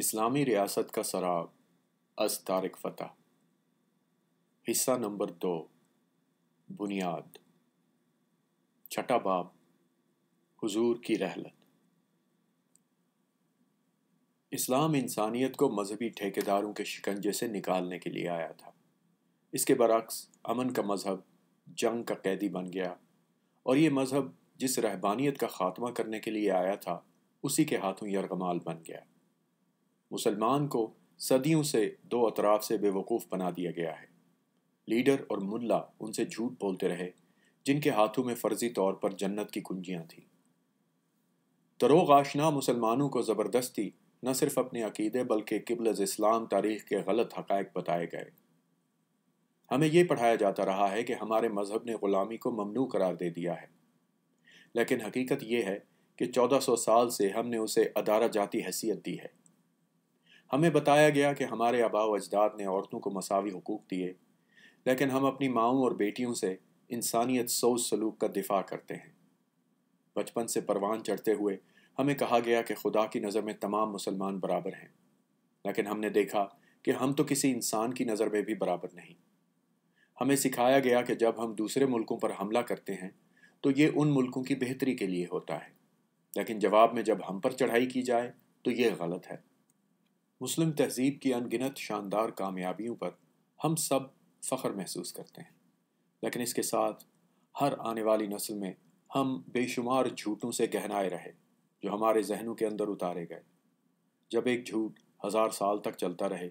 इस्लामी रियासत का सराब अस तारक फतेह हिस्सा नंबर दो बुनियाद छठा बाब हुजूर की रहलत इस्लाम इंसानियत को मजहबी ठेकेदारों के शिकंजे से निकालने के लिए आया था इसके बरक्स अमन का मज़हब जंग का कैदी बन गया और ये मज़हब जिस रहबानियत का ख़ात्मा करने के लिए आया था उसी के हाथों यरगमाल बन गया मुसलमान को सदियों से दो अतराफ से बेवकूफ़ बना दिया गया है लीडर और मुल्ला उनसे झूठ बोलते रहे जिनके हाथों में फर्जी तौर पर जन्नत की कुंजियाँ थीं दरोग आशना मुसलमानों को ज़बरदस्ती न सिर्फ अपने अकीदे बल्कि किबलज इस्लाम तारीख के गलत हक़ बताए गए हमें यह पढ़ाया जाता रहा है कि हमारे मज़हब ने ग़ुलामी को ममनू करार दे दिया है लेकिन हकीकत यह है कि 1400 साल से हमने उसे अदारा जाती हैसियत दी है हमें बताया गया कि हमारे आबाव अजदाद ने औरतों को मसावी हकूक़ दिए लेकिन हम अपनी माओं और बेटियों से इंसानियत सोच सलूक का दिफा करते हैं बचपन से परवान चढ़ते हुए हमें कहा गया कि खुदा की नज़र में तमाम मुसलमान बराबर हैं लेकिन हमने देखा कि हम तो किसी इंसान की नज़र में भी बराबर नहीं हमें सिखाया गया कि जब हम दूसरे मुल्कों पर हमला करते हैं तो ये उन मुल्कों की बेहतरी के लिए होता है लेकिन जवाब में जब हम पर चढ़ाई की जाए तो ये गलत है मुस्लिम तहजीब की अनगिनत शानदार कामयाबियों पर हम सब फ़ख्र महसूस करते हैं लेकिन इसके साथ हर आने वाली नस्ल में हम बेशुमार झूठों से गहनाए रहे जो हमारे जहनों के अंदर उतारे गए जब एक झूठ हज़ार साल तक चलता रहे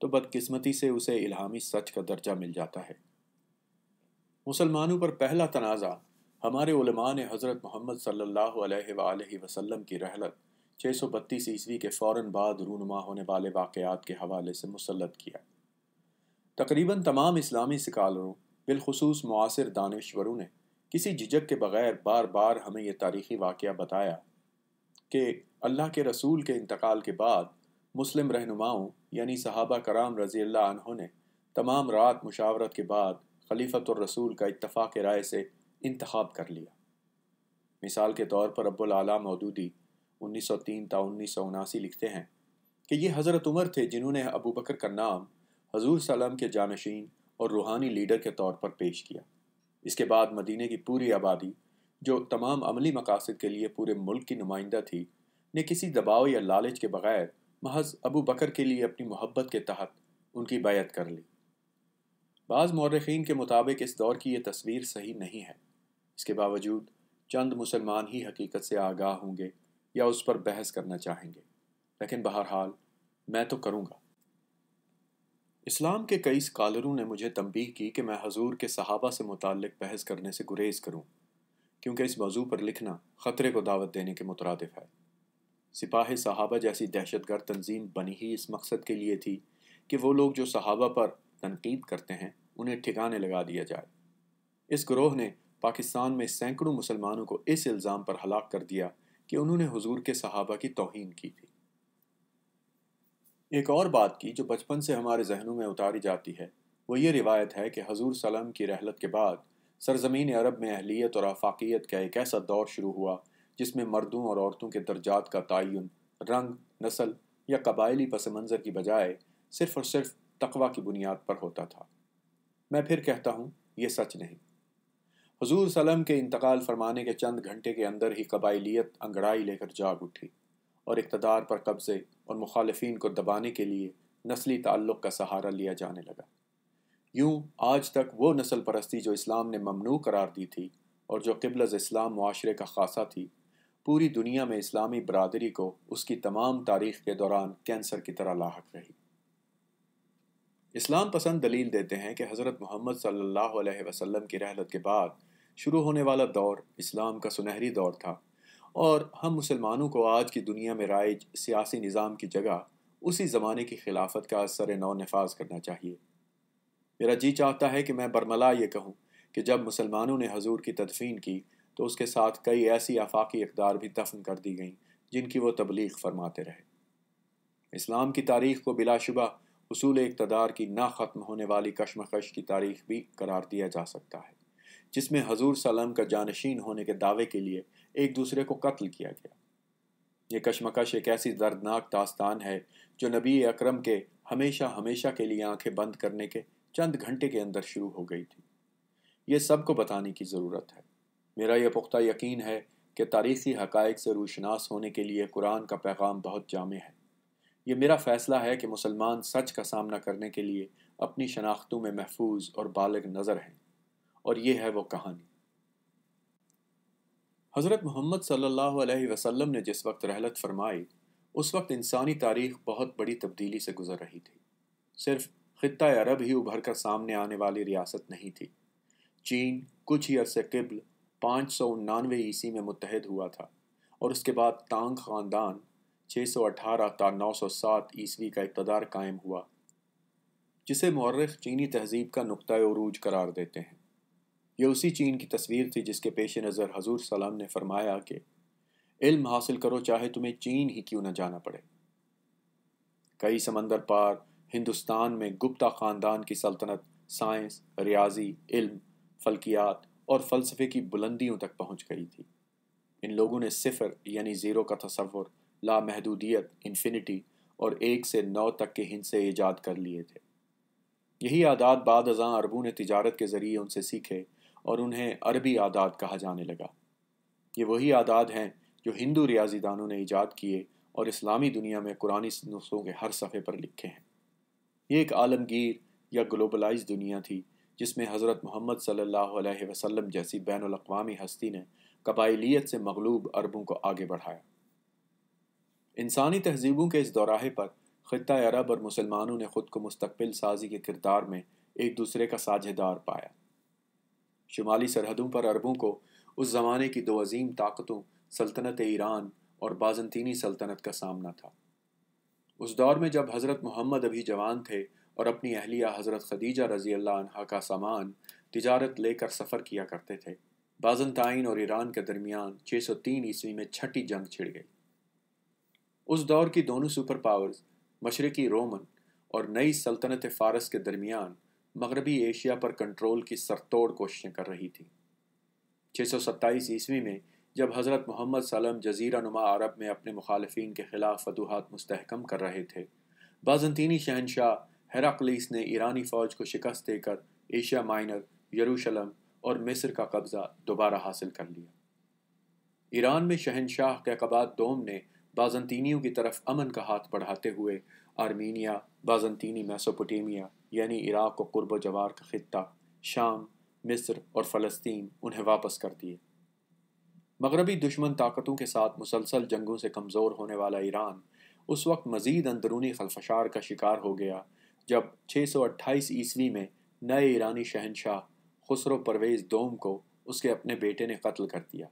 तो बदकिस्मती से उसे इलामी सच का दर्जा मिल जाता है मुसलमानों पर पहला तनाज़ा हमारे उलमा ने हज़रत मोहम्मद सल्लल्लाहु अलैहि वसल्लम की रहलत छः सौ बत्तीस ईस्वी के फ़ौर बाद रूनुमा होने वाले वाक़ात के हवाले से मुसलत किया तकरीबन तमाम इस्लामी सिकालरों बिलखसूस मुआसर दानश्वरों ने किसी झिझक के बगैर बार बार हमें यह तारीख़ी वाक़ बताया कि अल्लाह के रसूल के इंतकाल के बाद मुस्लिम रहनुमाओं यानी सहाबा कराम रज़ी अल्लाह ने तमाम रात मुशावरत के बाद खलीफत और रसूल का इतफ़ाक़ राय से इंतखब कर लिया मिसाल के तौर पर अब्बुल आला मौदूदी तीन ता उन्नीस लिखते हैं कि ये हज़रत उमर थे जिन्होंने अबू बकर का नाम हजूर सलम के जानशीन और रूहानी लीडर के तौर पर पेश किया इसके बाद मदीने की पूरी आबादी जो तमाम अमली मकासद के लिए पूरे मुल्क की नुमाइंदा थी ने किसी दबाव या लालच के बगैर महज अबू बकर के लिए अपनी मोहब्बत के तहत उनकी बैत कर ली बाज़ मौरखीन के मुताबिक इस दौर की यह तस्वीर सही नहीं है इसके बावजूद चंद मुसलमान ही हकीकत से आगाह होंगे या उस पर बहस करना चाहेंगे लेकिन बहरहाल मैं तो करूँगा इस्लाम के कई स्कॉलरों ने मुझे तंबीह की कि मैं हजूर के सहाबा से मुतक बहस करने से गुरेज करूँ क्योंकि इस मौजू पर लिखना ख़तरे को दावत देने के मुतरद है सिपाही सहाबा जैसी दहशतगर्द तंजीम बनी ही इस मकसद के लिए थी कि वो लोग जो सहाबा पर तनकीद करते हैं उन्हें ठिकाने लगा दिया जाए इस ग्रोह ने पाकिस्तान में सैकड़ों मुसलमानों को इस इल्ज़ाम पर हलाक कर दिया कि उन्होंने हुजूर के सहाबा की तोहन की थी एक और बात की जो बचपन से हमारे जहनों में उतारी जाती है वो ये रिवायत है कि हजूर सलम की रहलत के बाद सरजमीन अरब में अहलियत और अफाकियत का एक ऐसा दौर शुरू हुआ जिसमें मर्दों और औरतों के दर्जात का तयन रंग नस्ल या कबायली पस मंज़र की बजाय सिर्फ़ और सिर्फ तकवा की बुनियाद पर होता था मैं फिर कहता हूँ ये सच नहीं हजूर सलम के इंतकाल फरमाने के चंद घंटे के अंदर ही कबाइलियत अंगड़ाई लेकर जाग उठी और इकतदार पर कब्ज़े और मुखालफी को दबाने के लिए नस्ली ताल्लुक़ का सहारा लिया जाने लगा यूँ आज तक वो नस्ल परस्ती जो इस्लाम ने ममनू करार दी थी और जो किबलज इस्लाम माशरे का खासा थी पूरी दुनिया में इस्लामी बरदरी को उसकी तमाम तारीख के दौरान कैंसर की तरह लाक रही इस्लाम पसंद दलील देते हैं कि हज़रत मोहम्मद सल्लल्लाहु अलैहि वसल्लम की रहलत के बाद शुरू होने वाला दौर इस्लाम का सुनहरी दौर था और हम मुसलमानों को आज की दुनिया में राइज सियासी निज़ाम की जगह उसी ज़माने की खिलाफत का सर नौ नफाज करना चाहिए मेरा जी चाहता है कि मैं बरमला ये कहूँ कि जब मुसलमानों ने हजूर की तदफीन की तो उसके साथ कई ऐसी आफाकी इकदार भी दफन कर दी गईं जिनकी वो तबलीग फरमाते रहे इस्लाम की तारीख को बिलाशुबा असूल इकतदार की ना ख़त्म होने वाली कशमकश की तारीख भी करार दिया जा सकता है जिसमें हजूर सलम का जानशीन होने के दावे के लिए एक दूसरे को कत्ल किया गया ये कशमकश एक ऐसी दर्दनाक दास्तान है जो नबी अकरम के हमेशा हमेशा के लिए आंखें बंद करने के चंद घंटे के अंदर शुरू हो गई थी ये सबको बताने की ज़रूरत है मेरा यह पुख्ता यकीन है कि तारीखी हकायक से रूशनास होने के लिए कुरान का पैगाम बहुत जाम है ये मेरा फ़ैसला है कि मुसलमान सच का सामना करने के लिए अपनी शनाख्तों में महफूज और बालग नज़र हैं और ये है वो कहानी हज़रत मोहम्मद सल्लल्लाहु अलैहि वसल्लम ने जिस वक्त रहलत फरमाई उस वक्त इंसानी तारीख बहुत बड़ी तब्दीली से गुजर रही थी सिर्फ ख़त्ता अरब ही उभर कर सामने आने वाली रियासत नहीं थी चीन कुछ ही अरसे किबल पाँच सौ उन्नानवे ईस्वी में मुतहद हुआ था और उसके बाद तांग ख़ानदान सौ नौ ता सात ईस्वी का इकतदार कायम हुआ जिसे मौरख चीनी तहजीब का नुक़ उरूज करार देते हैं ये उसी चीन की तस्वीर थी जिसके पेश नज़र हजूर सलाम ने फरमाया कि इल्म हासिल करो चाहे तुम्हें चीन ही क्यों न जाना पड़े कई समंदर पार हिंदुस्तान में गुप्ता ख़ानदान की सल्तनत साइंस रियाजी इल्म फल्कियात और फ़लसफ़े की बुलंदियों तक पहुंच गई थी इन लोगों ने सिफर यानी ज़ीरो का तस्वुर लामहदूदियत इन्फिनिटी और एक से नौ तक के हिंसे ईजाद कर लिए थे यही आदात बाद अरबों ने तिजारत के ज़रिए उनसे सीखे और उन्हें अरबी आदाद कहा जाने लगा ये वही आदाद हैं जो हिंदू रियाजीदानों ने ईजाद किए और इस्लामी दुनिया में कुरानी नुस्खों के हर सफ़े पर लिखे हैं ये एक आलमगीर या ग्लोबलाइज दुनिया थी जिसमें हज़रत मोहम्मद सल्लल्लाहु अलैहि वसल्लम जैसी बैन अवी हस्ती ने कबाइलीत से मगलूब अरबों को आगे बढ़ाया इंसानी तहजीबों के इस दौराहे पर ख़ा अरब और मुसलमानों ने ख़ुद को मुस्तबिल साजी के किरदार में एक दूसरे का साझेदार पाया शुमाली सरहदों पर अरबों को उस ज़माने की दो अजीम ताकतों सल्तनत ईरान और बाज़ंतीनी सल्तनत का सामना था उस दौर में जब हज़रत मोहम्मद अभी जवान थे और अपनी अहलिया हज़रत खदीजा रजी अल्लाह का सामान तजारत लेकर सफ़र किया करते थे बाज़ंताइन और ईरान के दरमियान छः सौ तीन ईस्वी में छठी जंग छिड़ गई उस दौर की दोनों सुपर पावर्स मशरक़ी रोमन और नई सल्तनत फ़ारस के दरमियान मगरबी एशिया पर कंट्रोल की सरतोड़ कोशिशें कर रही थी सत्ताईस ईस्वी में जब हज़रत मोहम्मद सलम जजीरा नुमा अरब में अपने मुखालफन के ख़िलाफ़ फतूहत मुस्तहकम कर रहे थे बाजंतीनी शहनशाह हेराकलीस ने ईरानी फ़ौज को शिकस्त देकर एशिया माइनर यरूशलम और मिस्र का कब्ज़ा दोबारा हासिल कर लिया ईरान में शहनशाह कैकबाद दोम ने बाजनतीनियों की तरफ अमन का हाथ बढ़ाते हुए आर्मीनिया बाजंतीनी मैसोपोटामिया यानी इराक़ और कुरब जवार का ख़त्ता शाम मिस्र और फ़लस्तीन उन्हें वापस कर दिए मगरबी दुश्मन ताकतों के साथ मुसलसल जंगों से कमज़ोर होने वाला ईरान उस वक्त मज़ीद अंदरूनी खलफशार का शिकार हो गया जब छः सौ अट्ठाईस ईस्वी में नए ईरानी शहनशाह खसरो परवेज़ दोम को उसके अपने बेटे ने कत्ल कर दिया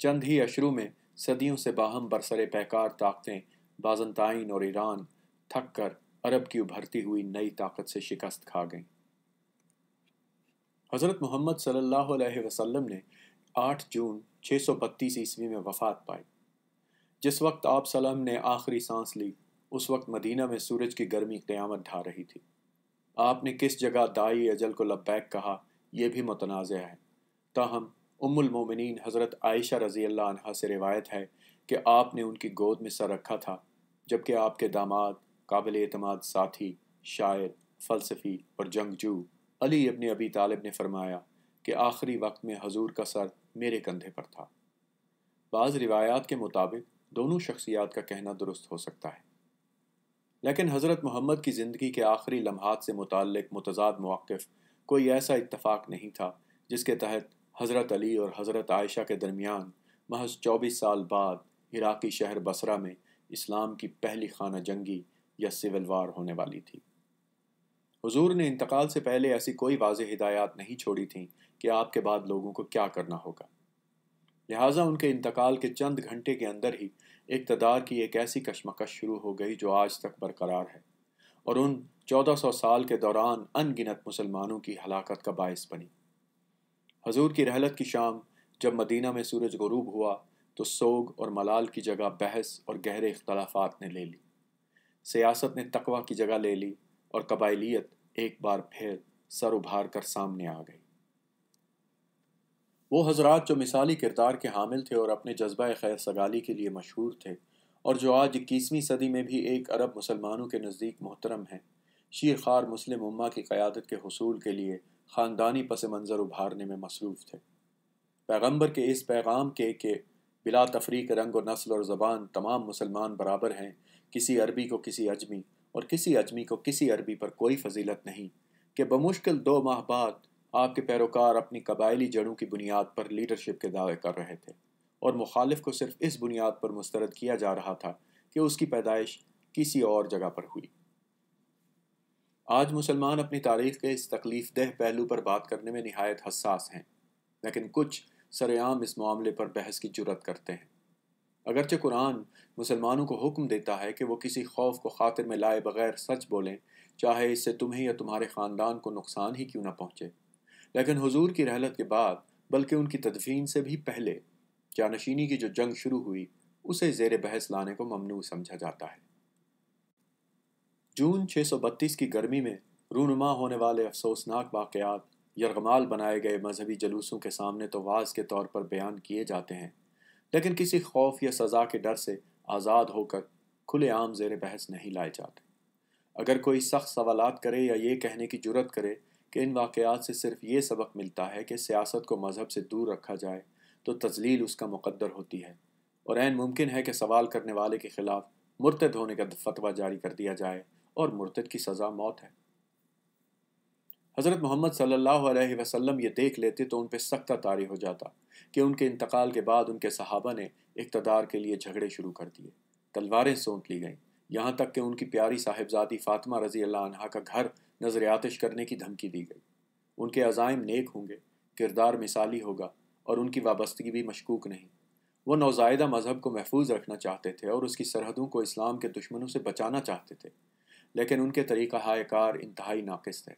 चंद ही अशरू में सदियों से बाहम बरसरे पैकार ताकतें बाजनताइन और ईरान थक कर अरब की उभरती हुई नई ताकत से शिकस्त खा गईं हज़रत मोहम्मद सल्लल्लाहु अलैहि वसल्लम ने 8 जून 632 ईस्वी में वफ़ात पाई जिस वक्त आप सलम ने आखिरी सांस ली उस वक्त मदीना में सूरज की गर्मी क़यामत ढा रही थी आपने किस जगह दाई अजल को लब्बैक कहा यह भी मतनाज़ है ताहम उम्मुलमोमिन हज़रत आयशा रज़ी अल्लाह से रिवायत है कि आपने उनकी गोद में सर रखा था जबकि आपके दामाद काबिल अतमाद साथी शायर फ़लसफ़ी और जंगजू अली अपने अबी तालिब ने फरमाया कि आखिरी वक्त में हजूर का सर मेरे कंधे पर था बाज़ रिवायात के मुताबिक दोनों शख्सियात का कहना दुरुस्त हो सकता है लेकिन हज़रत मोहम्मद की ज़िंदगी के आखिरी लम्हात से मुतल मतजाद मौक़ कोई ऐसा इतफ़ाक़ नहीं था जिसके तहत हज़रत अली और हज़रत आयशा के दरमियान महज चौबीस साल बाद इराक़ी शहर बसरा में इस्लाम की पहली खाना जंगी या सिविल वार होने वाली थी हुजूर ने इंतकाल से पहले ऐसी कोई वाज हिदायत नहीं छोड़ी थी कि आपके बाद लोगों को क्या करना होगा लिहाजा उनके इंतकाल के चंद घंटे के अंदर ही इकतदार की एक ऐसी कशमकश शुरू हो गई जो आज तक बरकरार है और उन 1400 साल के दौरान अनगिनत मुसलमानों की हलाकत का बायस बनी हजूर की रहलत की शाम जब मदीना में सूरज गरूब हुआ तो सोग और मलाल की जगह बहस और गहरे इख्तलाफात ने ले ली सियासत ने तकवा की जगह ले ली और कबाइलियत एक बार फिर सर उभार कर सामने आ गई वो हजरात जो मिसाली किरदार के हामिल थे और अपने जज्बा खैर सगाली के लिए मशहूर थे और जो आज इक्कीसवीं सदी में भी एक अरब मुसलमानों के नज़दीक मोहतरम हैं शीर खार मुस्लिम उम्मा की क़्यादत के हसूल के लिए ख़ानदानी पस मंज़र उभारने में मसरूफ़ थे पैगम्बर के इस पैगाम के के बिला तफरीक रंग और नस्ल और ज़बान तमाम मुसलमान बराबर हैं किसी अरबी को किसी अजमी और किसी अजमी को किसी अरबी पर कोई फजीलत नहीं कि बमुश्किल दो माह बाद आपके पैरोकार अपनी कबायली जड़ों की बुनियाद पर लीडरशिप के दावे कर रहे थे और मुखालिफ को सिर्फ इस बुनियाद पर मुस्तरद किया जा रहा था कि उसकी पैदाइश किसी और जगह पर हुई आज मुसलमान अपनी तारीख के इस तकलीफ दह पहलू पर बात करने में नहायत हसास हैं लेकिन कुछ सरेआम इस मामले पर बहस की जरूरत करते हैं अगरचे कुरान मुसलमानों को हुक्म देता है कि वो किसी खौफ को खातिर में लाए बगैर सच बोलें चाहे इससे तुम्हें या तुम्हारे ख़ानदान को नुकसान ही क्यों ना पहुँचे लेकिन हज़ूर की रहलत के बाद बल्कि उनकी तदफीन से भी पहले जानशीनी की जो जंग शुरू हुई उसे जेर बहस लाने को ममनू समझा जाता है जून छः सौ बत्तीस की गर्मी में रूनुमा होने वाले अफसोसनाक वाक़ यरगमाल बनाए गए मजहबी जलूसों के सामने तो वाज के तौर पर बयान किए जाते हैं लेकिन किसी खौफ या सज़ा के डर से आज़ाद होकर खुलेआम जेर बहस नहीं लाए जाते अगर कोई सख्त सवाल करे या ये कहने की जरूरत करे कि इन वाक़ात से सिर्फ ये सबक मिलता है कि सियासत को मज़हब से दूर रखा जाए तो तजलील उसका मुकदर होती है और एन मुमकिन है कि सवाल करने वाले के ख़िलाफ़ मुर्तद होने का फतवा जारी कर दिया जाए और मुर्तद की सज़ा मौत है हज़रत मोहम्मद सल्लल्लाहु अलैहि वसल्लम ये देख लेते तो उन पर सख्ता तारी हो जाता कि उनके इंतकाल के बाद उनके सहाबा ने इकतदार के लिए झगड़े शुरू कर दिए तलवारें सौंप ली गईं यहाँ तक कि उनकी प्यारी साहिबजादी फ़ातिमा रजी अल्लाह का घर नजर आतश करने की धमकी दी गई उनके अज़ायम नेक होंगे किरदार मिसाली होगा और उनकी वाबस्तगी भी मशकूक नहीं वो नौजायदा मज़हब को महफूज रखना चाहते थे और उसकी सरहदों को इस्लाम के दुश्मनों से बचाना चाहते थे लेकिन उनके तरीक़ा हायकार इंतहाई नाकस थे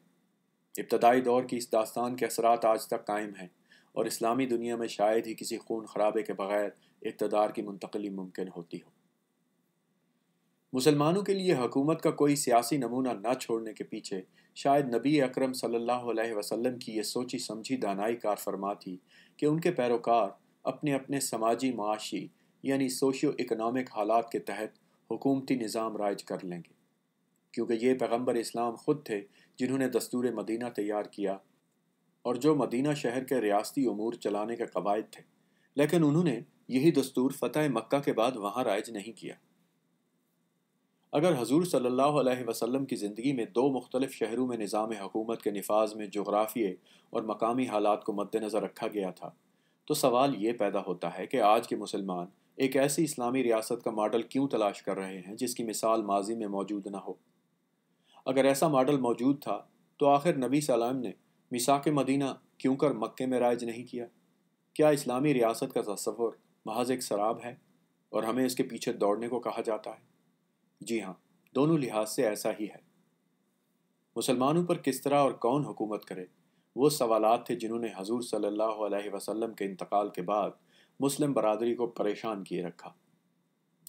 इब्तदाई दौर की इस दास्तान के असरात आज तक कायम हैं और इस्लामी दुनिया में शायद ही किसी खून खराबे के बगैर इकतदार की मुंतकली मुमकिन होती हो मुसलमानों के लिए हकूमत का कोई सियासी नमूना न छोड़ने के पीछे शायद नबी अक्रम सल्लल्लाहु की ये सोची समझी दानाई कार फरमा थी कि उनके पैरोकार अपने अपने समाजी माशी यानी सोशियो इकनॉमिक हालात के तहत हुकूमती निज़ाम राइज कर लेंगे क्योंकि ये पैगम्बर इस्लाम ख़ुद थे जिन्होंने दस्तूर मदीना तैयार किया और जो मदीना शहर के रियासती अमूर चलाने के कवायद थे लेकिन उन्होंने यही दस्तूर फतेह मक्का के बाद वहाँ राइज नहीं किया अगर हजूर सल्लल्लाहु अलैहि वसल्लम की ज़िंदगी में दो मुख्तलिफ़ शहरों में निज़ाम हकूमत के नफाज में जोग्राफिए और मकामी हालात को मद्दनज़र रखा गया था तो सवाल ये पैदा होता है कि आज के मुसलमान एक ऐसी इस्लामी रियासत का मॉडल क्यों तलाश कर रहे हैं जिसकी मिसाल माजी में मौजूद ना हो अगर ऐसा मॉडल मौजूद था तो आखिर नबी सलाम ने मिसा के मदीना क्यों कर मक्के में राइज नहीं किया क्या इस्लामी रियासत का तस्वर महज एक शराब है और हमें इसके पीछे दौड़ने को कहा जाता है जी हाँ दोनों लिहाज से ऐसा ही है मुसलमानों पर किस तरह और कौन हुकूमत करे वो सवालात थे जिन्होंने हजूर सल्लल्लाहु अलैहि वसल्लम के इंतकाल के बाद मुस्लिम बरदरी को परेशान किए रखा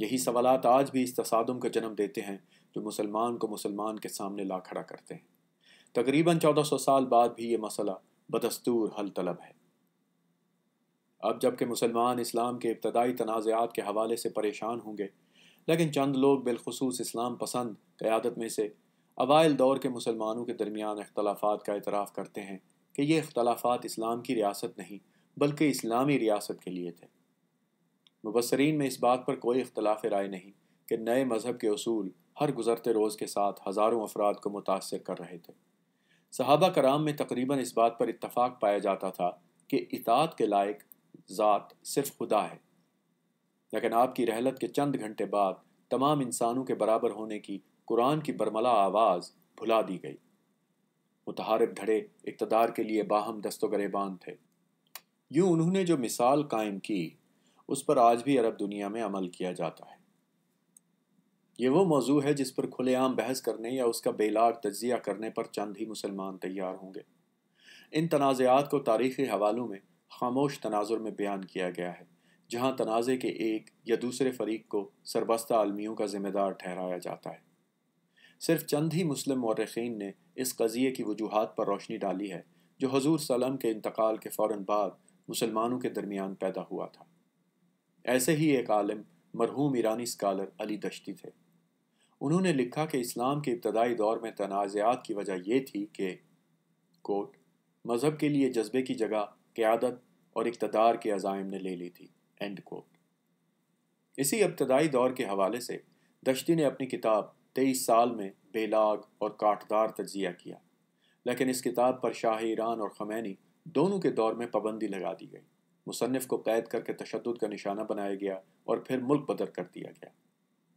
यही सवाल आज भी इस तसादम का जन्म देते हैं जो मुसलमान को मुसलमान के सामने ला खड़ा करते हैं तकरीबन 1400 साल बाद भी ये मसला बदस्तूर हल तलब है अब जबकि मुसलमान इस्लाम के इब्तदाई तनाज़ात के हवाले से परेशान होंगे लेकिन चंद लोग बिलखसूस इस्लाम पसंद क़्यादत में से अबाइल दौर के मुसलमानों के दरमियान अख्तलाफात का एतराफ़ करते हैं कि ये अख्तलाफात इस्लाम की रियासत नहीं बल्कि इस्लामी रियासत के लिए थे मुबसरीन में इस बात पर कोई इख्तलाफ राय नहीं कि नए मज़हब के असूल हर गुजरते रोज़ के साथ हज़ारों अफराद को मुतासर कर रहे थे सहाबा कराम में तकरीबन इस बात पर इतफ़ाक़ पाया जाता था कि इतात के लायक ज़ात सिर्फ खुदा है लेकिन आपकी रहलत के चंद घंटे बाद तमाम इंसानों के बराबर होने की कुरान की बरमला आवाज़ भुला दी गई मुतहारब धड़े इकतदार के लिए बाहम दस्तो थे यूँ उन्होंने जो मिसाल कायम की उस पर आज भी अरब दुनिया में अमल किया जाता है ये वो मौजू है जिस पर खुलेआम बहस करने या उसका बेलाग तजिया करने पर चंद ही मुसलमान तैयार होंगे इन तनाज़ात को तारीख़ी हवालों में खामोश तनाजुर में बयान किया गया है जहाँ तनाज़े के एक या दूसरे फरीक को सरबस्ता आलमियों का ज़िम्मेदार ठहराया जाता है सिर्फ चंद ही मुस्लिम मौरखीन ने इस कज़िए की वजूहत पर रोशनी डाली है जो हजूर सलम के इंतकाल के फ़ौर बाद मुसलमानों के दरमियान पैदा हुआ था ऐसे ही एक आलम मरहूम ईरानी स्कॉलर अली दश्ती थे उन्होंने लिखा कि इस्लाम के इब्तदाई दौर में तनाज़ात की वजह यह थी कि कोट मज़हब के लिए जज्बे की जगह क़्यादत और इकतदार के अजाइम ने ले ली थी एंड कोट इसी इब्तदाई दौर के हवाले से दश्ती ने अपनी किताब तेईस साल में बेलाग और काटदार तजिया किया लेकिन इस किताब पर शाह ईरान और खमैनी दोनों के दौर में पाबंदी लगा दी गई मुसनफ़ को कैद करके तशद का निशाना बनाया गया और फिर मुल्क बदर कर दिया गया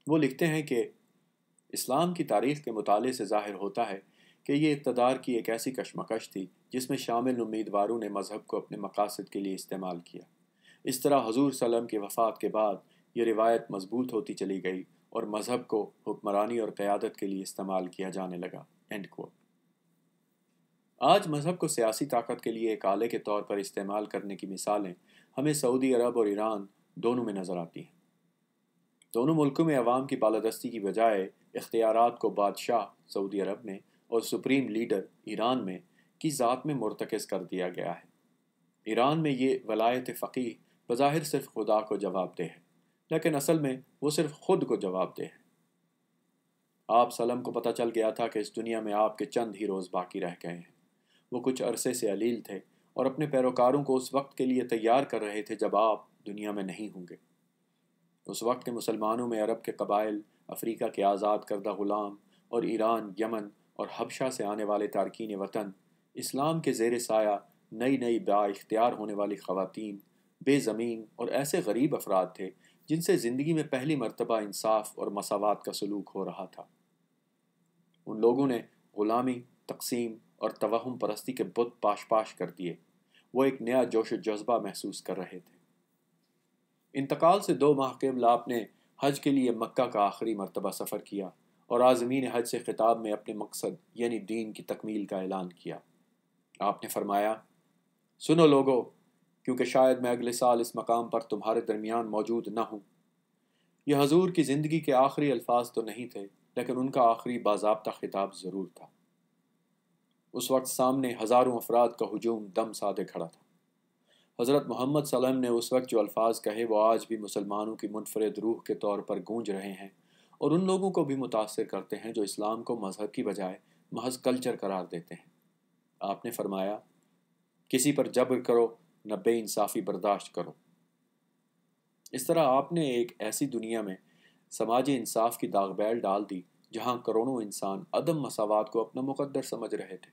वो लिखते हैं कि इस्लाम की तारीख के मताले से जाहिर होता है कि ये इकतदार की एक ऐसी कशमकश थी जिसमें शामिल उम्मीदवारों ने मज़हब को अपने मकासद के लिए इस्तेमाल किया इस तरह हजूर सलम की वफ़ात के बाद ये रिवायत मजबूत होती चली गई और मज़हब को हुक्मरानी और क़्यादत के लिए इस्तेमाल किया जाने लगा एंड कोट आज मज़हब को सियासी ताकत के लिए एक आले के तौर पर इस्तेमाल करने की मिसालें हमें सऊदी अरब और ईरान दोनों में नज़र आती हैं दोनों मुल्कों में अवाम की बालादस्ती की बजाय इख्तियार को बादशाह सऊदी अरब में और सुप्रीम लीडर ईरान में की ज़ात में मुरतकज़ कर दिया गया है ईरान में ये वलायत फ़कीह बज़ाहिर सिर्फ खुदा को जवाब दे है लेकिन असल में वो सिर्फ खुद को जवाब दे है आप सलम को पता चल गया था कि इस दुनिया में आपके चंद ही रोज़ बाकी रह गए हैं वो कुछ अरसे से अलील थे और अपने पैरोकारों को उस वक्त के लिए तैयार कर रहे थे जब आप दुनिया में नहीं होंगे उस वक्त के मुसलमानों में अरब के कबाइल अफ्रीका के आज़ाद करदा ग़ुलाम और ईरान यमन और हबशा से आने वाले तारकिन वतन इस्लाम के जेर साया नई नई बाख्तियार होने वाली खवतिन बेज़मीन और ऐसे गरीब अफराद थे जिनसे ज़िंदगी में पहली मरतबा इंसाफ और मसावत का सलूक हो रहा था उन लोगों ने ग़ुलामी तकसीम और तवहम परस्ती के बुत पाश पाश कर दिए वो एक नया जोश जज्बा महसूस कर रहे थे इंतकाल से दो माह कबल आपने हज के लिए मक्का का आखिरी मरतबा सफ़र किया और आज़मीन हज से ख़िताब में अपने मकसद यानी दीन की तकमील का ऐलान किया आपने फरमाया सुनो लोगो क्योंकि शायद मैं अगले साल इस मकाम पर तुम्हारे दरमियान मौजूद ना हूँ यह हजूर की ज़िंदगी के आखिरी अल्फाज तो नहीं थे लेकिन उनका आखिरी बाबा ख़िताब ज़रूर था उस वक्त सामने हज़ारों अफराद का हजूम दम साधे खड़ा था हज़रत मोहम्मद सलम ने उस वक्त जो अल्फाज कहे वो आज भी मुसलमानों की मुनफरद रूह के तौर पर गूंज रहे हैं और उन लोगों को भी मुतासर करते हैं जो इस्लाम को मज़हब की बजाय महज कल्चर करार देते हैं आपने फरमाया किसी पर जबर करो न बेानसाफ़ी बर्दाश्त करो इस तरह आपने एक ऐसी दुनिया में समाजी इंसाफ की दागबैल डाल दी जहाँ करोड़ों इंसान अदम मसावत को अपना मुकदर समझ रहे थे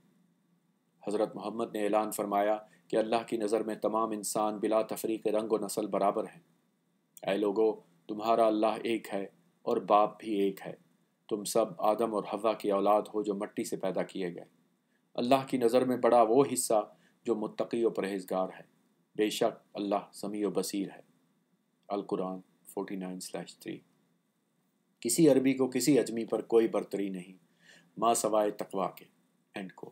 हज़रत मोहम्मद ने ऐलान फरमाया कि अल्लाह की नज़र में तमाम इंसान बिला तफरी के रंग व नसल बराबर हैं ऐ लोगो तुम्हारा अल्लाह एक है और बाप भी एक है तुम सब आदम और हवा की औलाद हो जो मट्टी से पैदा किए गए अल्लाह की नज़र में बड़ा वो हिस्सा जो मुतकी व परहेजगार है बेशक अल्लाह समी व बसीर है अलकुरान फोटी नाइन स्लैश थ्री किसी अरबी को किसी अजमी पर कोई बरतरी नहीं माँ सवाए तकवा के एंड को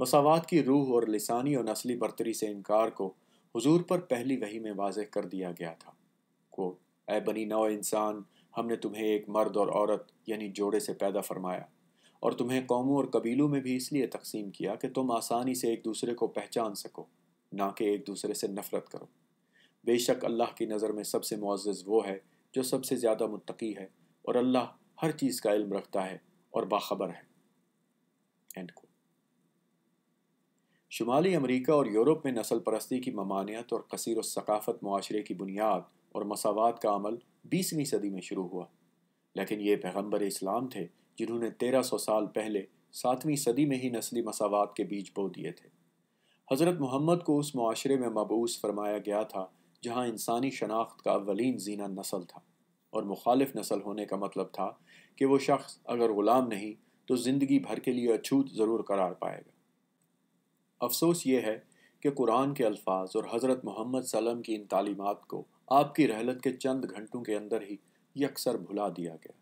मसावत की रूह और लसानी और नस्ली बरतरी से इनकार को हुजूर पर पहली वही में वाज कर दिया गया था कोट ए बनी नौ इंसान हमने तुम्हें एक मर्द और औरत यानी जोड़े से पैदा फरमाया और तुम्हें कौमों और कबीलों में भी इसलिए तकसीम किया कि तुम आसानी से एक दूसरे को पहचान सको ना कि एक दूसरे से नफरत करो बेशक अल्लाह की नज़र में सबसे मुआज़ वो है जो सबसे ज़्यादा मुतकी है और अल्लाह हर चीज़ का इल्म रखता है और बाखबर है शुमाली अमेरिका और यूरोप में नस्ल परस्ती की ममानियत और कसर सकाफ़त माशरे की बुनियाद और मसावत का अमल बीसवीं सदी में शुरू हुआ लेकिन ये पैगम्बर इस्लाम थे जिन्होंने तेरह सौ साल पहले सातवीं सदी में ही नस्ली मसावत के बीच बो दिए थे हज़रत मोहम्मद को उस माशरे में मबूस फरमाया गया था जहाँ इंसानी शनाख्त का अवलिन जीना नसल था और मुखालिफ नसल होने का मतलब था कि वह शख्स अगर ग़ुलाम नहीं तो ज़िंदगी भर के लिए अछूत ज़रूर करार पाएगा अफसोस ये है कि कुरान के अल्फाज और हज़रत मोहम्मद सलम की इन तालीमत को आपकी रहलत के चंद घंटों के अंदर ही यकसर भुला दिया गया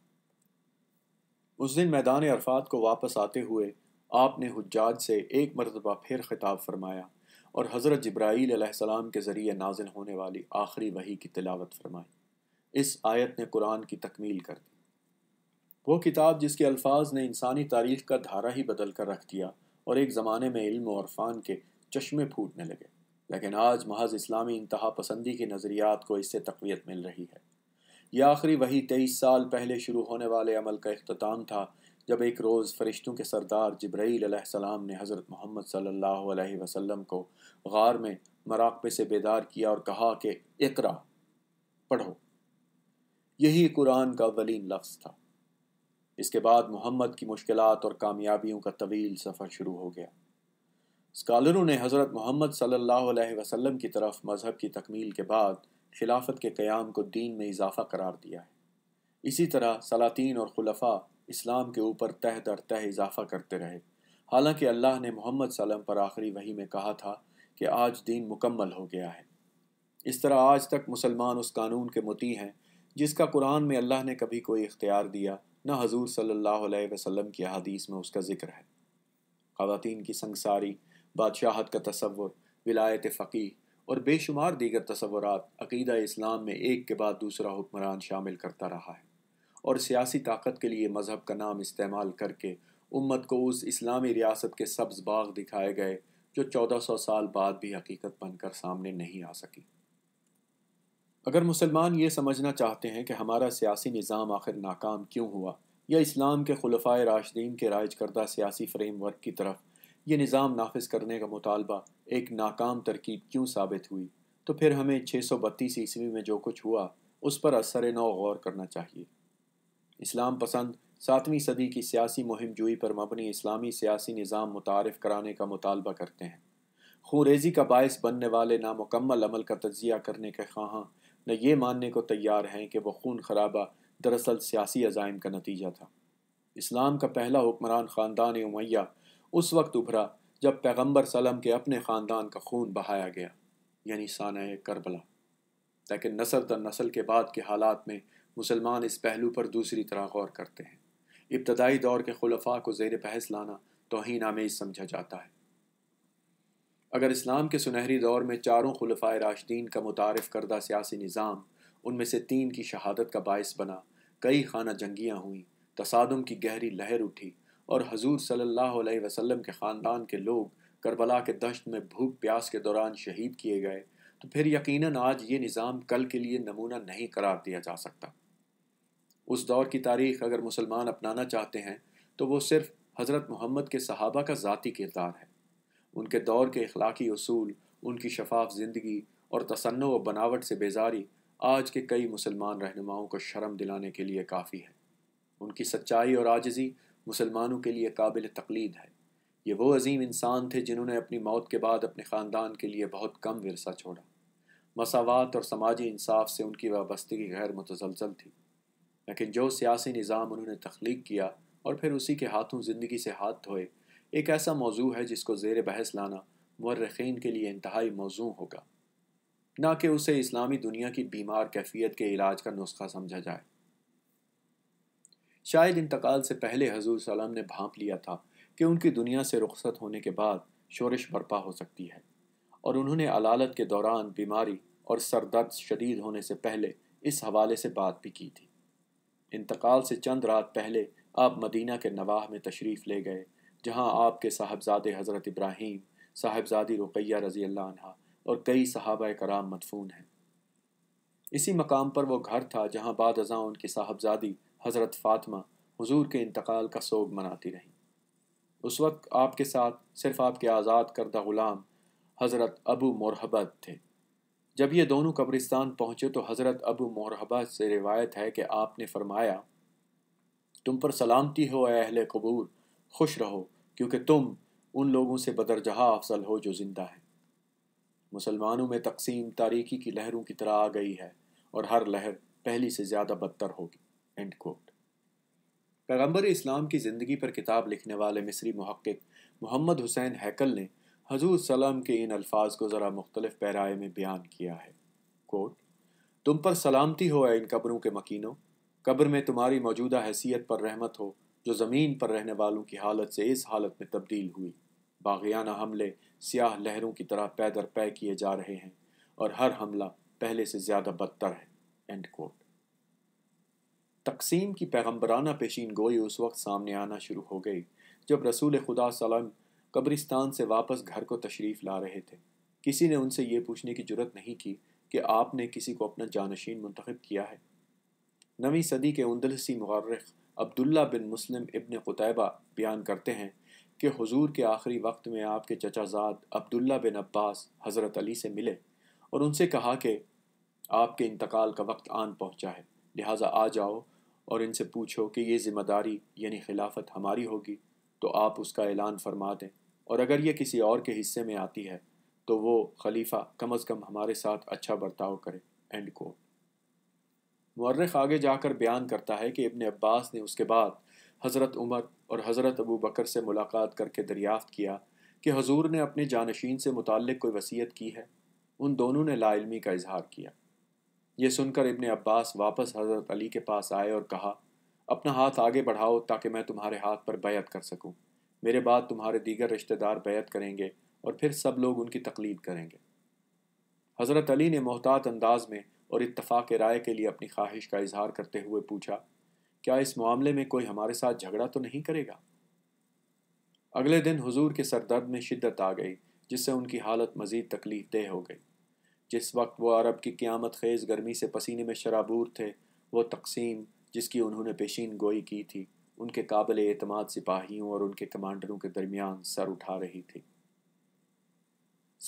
उस दिन मैदान अरफात को वापस आते हुए आपने हजाज से एक मरतबा फिर खिताब फरमाया और हज़रत जब्राईल सलाम के ज़रिए नाजिल होने वाली आखिरी वही की तिलावत फरमाई इस आयत ने कुरान की तकमील कर दी वो किताब जिसके अल्फाज ने इंसानी तारीख का धारा ही बदल कर रख दिया और एक ज़माने में इल्म और फ़ान के चश्मे फूटने लगे लेकिन आज महज इस्लामी इंतहा पसंदी के नज़रियात को इससे तकवीत मिल रही है यह आखिरी वही तेईस साल पहले शुरू होने वाले अमल का अख्ताम था जब एक रोज़ फ़रिश्तों के सरदार जब्राईल सलाम ने हज़रत मोहम्मद सल्लल्लाहु अलैहि वसल्लम को गार में मराकबे से बेदार किया और कहा कि इकरा पढ़ो यही कुरान का वलीन लफ्ज़ था इसके बाद मोहम्मद की मुश्किल और कामयाबियों का तवील सफ़र शुरू हो गया स्कालरों ने हज़रत मोहम्मद सल्लल्लाहु अलैहि वसल्लम की तरफ मज़हब की तकमील के बाद खिलाफत के क़्याम को दीन में इजाफ़ा करार दिया है इसी तरह सलातीन और खुलफा इस्लाम के ऊपर तह दर तह इजाफ़ा करते रहे हालांकि अल्लाह ने मोहम्मद सलम पर आखिरी वही में कहा था कि आज दीन मुकम्मल हो गया है इस तरह आज तक मुसलमान उस कानून के मुती हैं जिसका कुरान में अल्लाह ने कभी कोई इख्तियार दिया न हजूर सल्लल्लाहु अलैहि की हदीस में उसका ज़िक्र है ख़वातीन की संगसारी बादशाहत का तस्वुर विलायत फ़कीह और बेशुमार दीगर तस्वुरात अकीदा इस्लाम में एक के बाद दूसरा हुक्मरान शामिल करता रहा है और सियासी ताकत के लिए मज़हब का नाम इस्तेमाल करके उम्मत को उस इस्लामी रियासत के सब्ज़ बाग दिखाए गए जो 1400 साल बाद भी हकीकत बनकर सामने नहीं आ सकी अगर मुसलमान ये समझना चाहते हैं कि हमारा सियासी निज़ाम आखिर नाकाम क्यों हुआ या इस्लाम के खलफा राशदीन के राइज करदा सियासी फ्रेमवर्क की तरफ ये निज़ाम नाफिज करने का मुतालबा एक नाकाम तरकीब क्यों साबित हुई तो फिर हमें छः सौ बत्तीस ईस्वी में जो कुछ हुआ उस पर असर नौ गौर करना चाहिए इस्लाम पसंद सातवीं सदी की सियासी मुहिम जोई पर मबनी इस्लामी सियासी निज़ाम मुतारफ़ कराने का मुतालबा करते हैं खुरेजी का बायस बनने वाले नामुकम्मल अमल का तजिया करने के खां न ये मानने को तैयार हैं कि वह खून खराबा दरअसल सियासी अजाइम का नतीजा था इस्लाम का पहला हुक्मरान ख़ानदान उमैया उस वक्त उभरा जब पैगम्बर सलम के अपने ख़ानदान का खून बहाया गया यानी सान करबला लेकिन नसल दर नसल के बाद के हालात में मुसलमान इस पहलू पर दूसरी तरह गौर करते हैं इब्तदाई दौर के खलफा को जेर बहस लाना तोहन आमेज समझा जाता है अगर इस्लाम के सुनहरी दौर में चारों खलफा राशदीन का मुतारफ़ करदा सियासी निज़ाम उनमें से तीन की शहादत का बायस बना कई खाना जंगियाँ हुईं तसादम की गहरी लहर उठी और हजूर सल्लल्लाहु वसलम के ख़ानदान के लोग करबला के दश्त में भूख प्यास के दौरान शहीद किए गए तो फिर यक़ीन आज ये निज़ाम कल के लिए नमूना नहीं करार दिया जा सकता उस दौर की तारीख अगर मुसलमान अपनाना चाहते हैं तो वो सिर्फ हज़रत मोहम्मद के सहाबा का ज़ाती किरदार है उनके दौर के अखलाकी असूल उनकी शफाफ ज़िंदगी और तसन्न व बनावट से बेजारी आज के कई मुसलमान रहनुमाओं को शर्म दिलाने के लिए काफ़ी है उनकी सच्चाई और आजजी मुसलमानों के लिए काबिल तकलीद है ये वो अजीम इंसान थे जिन्होंने अपनी मौत के बाद अपने ख़ानदान के लिए बहुत कम वरसा छोड़ा मसावत और समाजी इंसाफ से उनकी वाबस्तगी गैर मुतजलजल थी लेकिन जो सियासी निज़ाम उन्होंने तख्लीक किया और फिर उसी के हाथों ज़िंदगी से हाथ धोए एक ऐसा मौजू है जिसको जेर बहस लाना मर्रखीन के लिए इंतहाई मौजू होगा ना कि उसे इस्लामी दुनिया की बीमार कैफियत के इलाज का नुस्खा समझा जाए शायद इंतकाल से पहले हजूर सलाम ने भांप लिया था कि उनकी दुनिया से रुखसत होने के बाद शोरश बर्पा हो सकती है और उन्होंने अलालत के दौरान बीमारी और सरदर्द शदीद होने से पहले इस हवाले से बात भी की थी इंतकाल से चंद रात पहले आप मदीना के नवाह में तशरीफ़ ले गए जहाँ आपके साहबजादे हज़रत इब्राहिम साहबजादी रुकैया रज़ी अल्लाह और कई सहाबा कराम मदफून हैं इसी मकाम पर वो घर था जहाँ बाद अजा उनकी साहबजादी हज़रत फ़ातमा हुजूर के इंतकाल का सोग मनाती रहीं उस वक्त आपके साथ सिर्फ आपके आज़ाद करदा ग़ुलाम हज़रत अबू मरहबत थे जब ये दोनों कब्रिस्तान पहुँचे तो हज़रत अबू मोरहबा से रिवायत है कि आपने फरमाया तुम पर सलामती हो अहल कबूर खुश रहो क्योंकि तुम उन लोगों से बदरजहा अफसल हो जो ज़िंदा हैं मुसलमानों में तकसीम तारीखी की लहरों की तरह आ गई है और हर लहर पहली से ज़्यादा बदतर होगी एंड कोट पैगम्बर इस्लाम की ज़िंदगी पर किताब लिखने वाले मिसरी महक़ मोहम्मद हुसैन हैकल ने हजूर सलाम के इन अल्फाज को ज़रा मुख्तलिफ पैराए में बयान किया है कोट तुम पर सलामती हो इन कब्रों के मकीनों कब्र में तुम्हारी मौजूदा हैसियत पर रहमत हो जो ज़मीन पर रहने वालों की हालत से इस हालत में तब्दील हुई बागियाना हमले सियाह लहरों की तरह पैदर पै किए जा रहे हैं और हर हमला पहले से ज़्यादा बदतर है एंड कोट तकसीम की पैगम्बराना पेशीन गोई उस वक्त सामने आना शुरू हो गई जब रसूल खुदा सलम कब्रिस्तान से वापस घर को तशरीफ़ ला रहे थे किसी ने उनसे ये पूछने की जरूरत नहीं की कि आपने किसी को अपना जानशीन मंतखब किया है नवी सदी के उन्दलसी मर्रख अब्दुल्ला बिन मुस्लिम इबन कुतैबा बयान करते हैं कि हुजूर के आखिरी वक्त में आपके चचाजाद अब्दुल्ला बिन अब्बास हज़रत अली से मिले और उनसे कहा कि आपके इंतकाल का वक्त आन पहुंचा है लिहाजा आ जाओ और इनसे पूछो कि ये ज़िम्मेदारी यानी खिलाफत हमारी होगी तो आप उसका ऐलान फरमा दें और अगर ये किसी और के हिस्से में आती है तो वो खलीफा कम अज़ कम हमारे साथ अच्छा बर्ताव करे एंड कोट मर्रख आगे जाकर बयान करता है कि इबन अब्बास ने उसके बाद हज़रत उमर और हज़रत अबू बकर से मुलाकात करके दरियाफ़त किया कि हजूर ने अपने जानशीन से मुतक कोई वसीयत की है उन दोनों ने लाइलमी का इजहार किया ये सुनकर इबन अब्बास वापस हज़रत अली के पास आए और कहा अपना हाथ आगे बढ़ाओ ताकि मैं तुम्हारे हाथ पर बैत कर सकूँ मेरे बाद तुम्हारे दीगर रिश्तेदार बैत करेंगे और फिर सब लोग उनकी तकलीद करेंगे हज़रत अली ने मोहतात अंदाज में और इतफाक़ राय के लिए अपनी ख्वाहिश का इजहार करते हुए पूछा क्या इस मामले में कोई हमारे साथ झगड़ा तो नहीं करेगा अगले दिन हजूर के सरदर्द में शिद्दत आ गई जिससे उनकी हालत मज़ीद तकलीफ देह हो गई जिस वक्त वह अरब की क़्यामत खेज़ गर्मी से पसीने में शराबूर थे वह तकसीम जिसकी उन्होंने पेशीन गोई की थी उनके काबिल एतमाद सिपाहियों और उनके कमांडरों के दरमियान सर उठा रही थी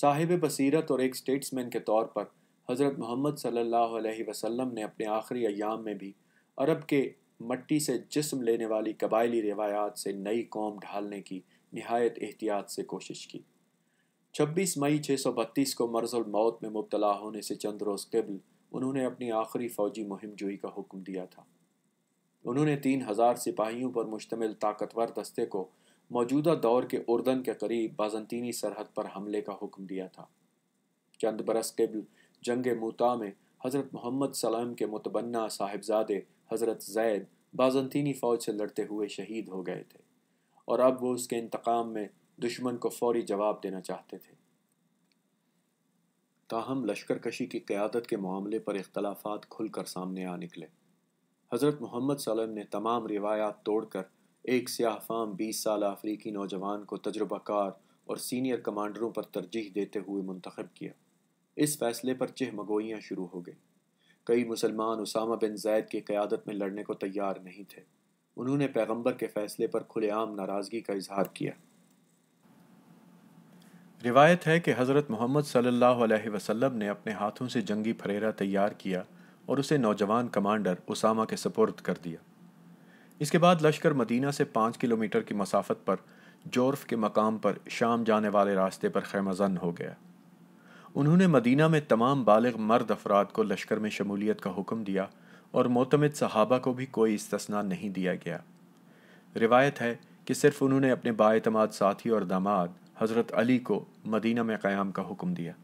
साहिब बसीरत और एक स्टेट्समैन के तौर पर हज़रत मोहम्मद सल्लल्लाहु अलैहि वसल्लम ने अपने आखिरी अयाम में भी अरब के मट्टी से जिसम लेने वाली कबायली रिवायात से नई कौम ढालने की नहायत एहतियात से कोशिश की 26 मई 632 को मर्जुल मौत में मुबतला होने से चंद रोज़ कबल उन्होंने अपनी आखिरी फ़ौजी मुहिम जोई का हुक्म दिया था उन्होंने तीन हजार सिपाहियों पर मुश्तमिल ताकतवर दस्ते को मौजूदा दौर के उर्दन के करीब बाजंतीनी सरहद पर हमले का हुक्म दिया था चंद बरस कबल जंग मुता में हज़रत मोहम्मद सलाम के मुतबन्ना साहिबजादे हज़रत जैद बाजंतीनी फ़ौज से लड़ते हुए शहीद हो गए थे और अब वो उसके इंतकाम में दुश्मन को फौरी जवाब देना चाहते थे ताहम लश्कर कशी की क़्यादत के मामले पर इख्तलाफात खुलकर सामने आ निकले हज़रत मोहम्मद सलम ने तमाम रिवायात तोड़कर एक फाम बीस साल अफ्रीकी नौजवान को तजुर्बाकार और सीनियर कमांडरों पर तरजीह देते हुए मंतखब किया इस फैसले पर चहमगोइयाँ शुरू हो गई कई मुसलमान उसामा बिन जैद की क़्यादत में लड़ने को तैयार नहीं थे उन्होंने पैगंबर के फैसले पर खुलेआम नाराज़गी का इजहार किया रिवायत है कि हज़रत मोहम्मद सल्लल्लाहु अलैहि वसल्लम ने अपने हाथों से जंगी फरेरा तैयार किया और उसे नौजवान कमांडर उसामा के सपुर्द कर दिया इसके बाद लश्कर मदीना से पाँच किलोमीटर की मसाफत पर जोर्फ के मकाम पर शाम जाने वाले रास्ते पर खैमजन हो गया उन्होंने मदीना में तमाम बालग मर्द अफराद को लश्कर में शमूलियत का हुक्म दिया और मोतमद सहाबा को भी कोई इस्तना नहीं दिया गया रिवायत है कि सिर्फ उन्होंने अपने बातमाद साथी और दामाद हज़रत अली को मदीना में क़्याम का हुक्म दिया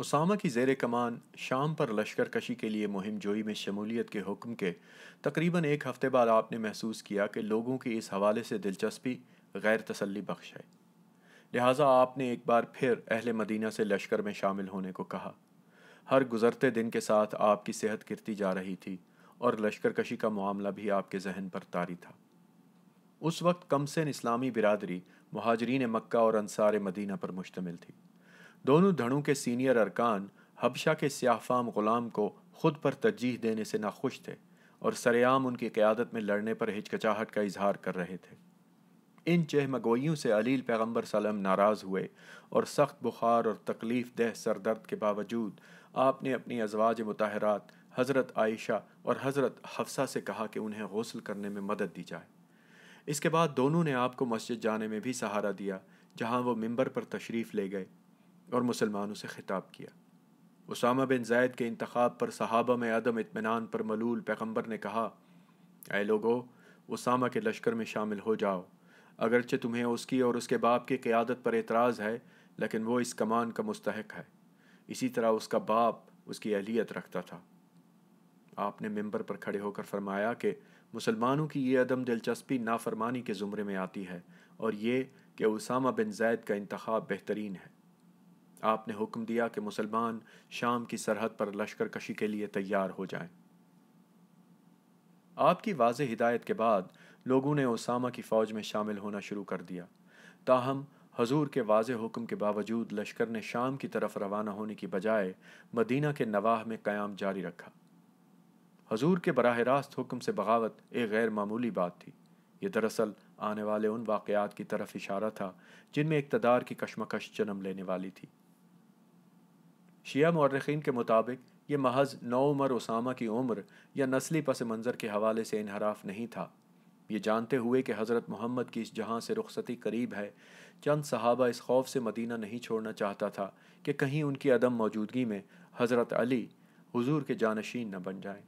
उसामा की जेर कमान शाम पर लश्कर कशी के लिए मुहिम जोई में शमूलियत के हुक्म के तकरीबन एक हफ्ते बाद आपने महसूस किया कि लोगों की इस हवाले से दिलचस्पी गैर तसली बख्श है लिहाजा आपने एक बार फिर अहल मदीना से लश्कर में शामिल होने को कहा हर गुजरते दिन के साथ आपकी सेहत गिरती जा रही थी और लश्कर कशी का मामला भी आपके जहन पर तारी था उस वक्त कमसन इस्लामी बिरादरी महाजरीन मक्का और अनसार मदीना पर मुश्तमिल थी दोनों धड़ों के सीनियर अरकान हबशा के स्याहफाम ग़ुलाम को खुद पर तरजीह देने से नाखुश थे और सरेआम उनकी क़्यादत में लड़ने पर हिचकचाहट का इजहार कर रहे थे इन चहमगोइयों से अलील पैगम्बर सलम नाराज़ हुए और सख्त बुखार और तकलीफ़ दह सरदर्द के बावजूद आपने अपनी अजवाज मुताहरात हज़रत आयशा और हज़रत हफ्सा से कहा कि उन्हें गौसल करने में मदद दी जाए इसके बाद दोनों ने आपको मस्जिद जाने में भी सहारा दिया जहां वो मिंबर पर तशरीफ़ ले गए और मुसलमानों से खिताब किया उसामा बिन जैद के इंतखब पर सहाबा में आदम इतमान पर मलूल पैगम्बर ने कहा ए लोगो उसामा के लश्कर में शामिल हो जाओ अगरचे तुम्हें उसकी और उसके बाप की क़्यादत पर एतराज़ है लेकिन वो इस कमान का मुस्तक है इसी तरह उसका बाप उसकी अहलियत रखता था आपने मेंबर पर खड़े होकर फरमाया कि मुसलमानों की ये अदम दिलचस्पी नाफरमानी के ज़ुमरे में आती है और ये कि उसामा बिन जैद का इंतखब बेहतरीन है आपने हुक्म दिया कि मुसलमान शाम की सरहद पर लश्कर कशी के लिए तैयार हो जाए आपकी वाज हिदायत के बाद लोगों ने ओसामा की फ़ौज में शामिल होना शुरू कर दिया ताहम हजूर के वाज हुक्म के बावजूद लश्कर ने शाम की तरफ रवाना होने की बजाय मदीना के नवाह में क़्याम जारी रखा हजूर के बरह रास्त हुक्म से बगावत एक गैर मामूली बात थी ये दरअसल आने वाले उन वाक़ात की तरफ इशारा था जिनमें इकतदार की कश्मकश जन्म लेने वाली थी शिया मौरखीन के मुताबिक ये महज नौ उमर उसामा की उम्र या नस्ली पस मंज़र के हवाले से इनहराफ नहीं था ये जानते हुए कि हज़रत मोहम्मद की इस जहाँ से रुखसती करीब है चंद सहाबा इस खौफ से मदीना नहीं छोड़ना चाहता था कि कहीं उनकी अदम मौजूदगी में हज़रत अली हुजूर के जानशीन न बन जाएं।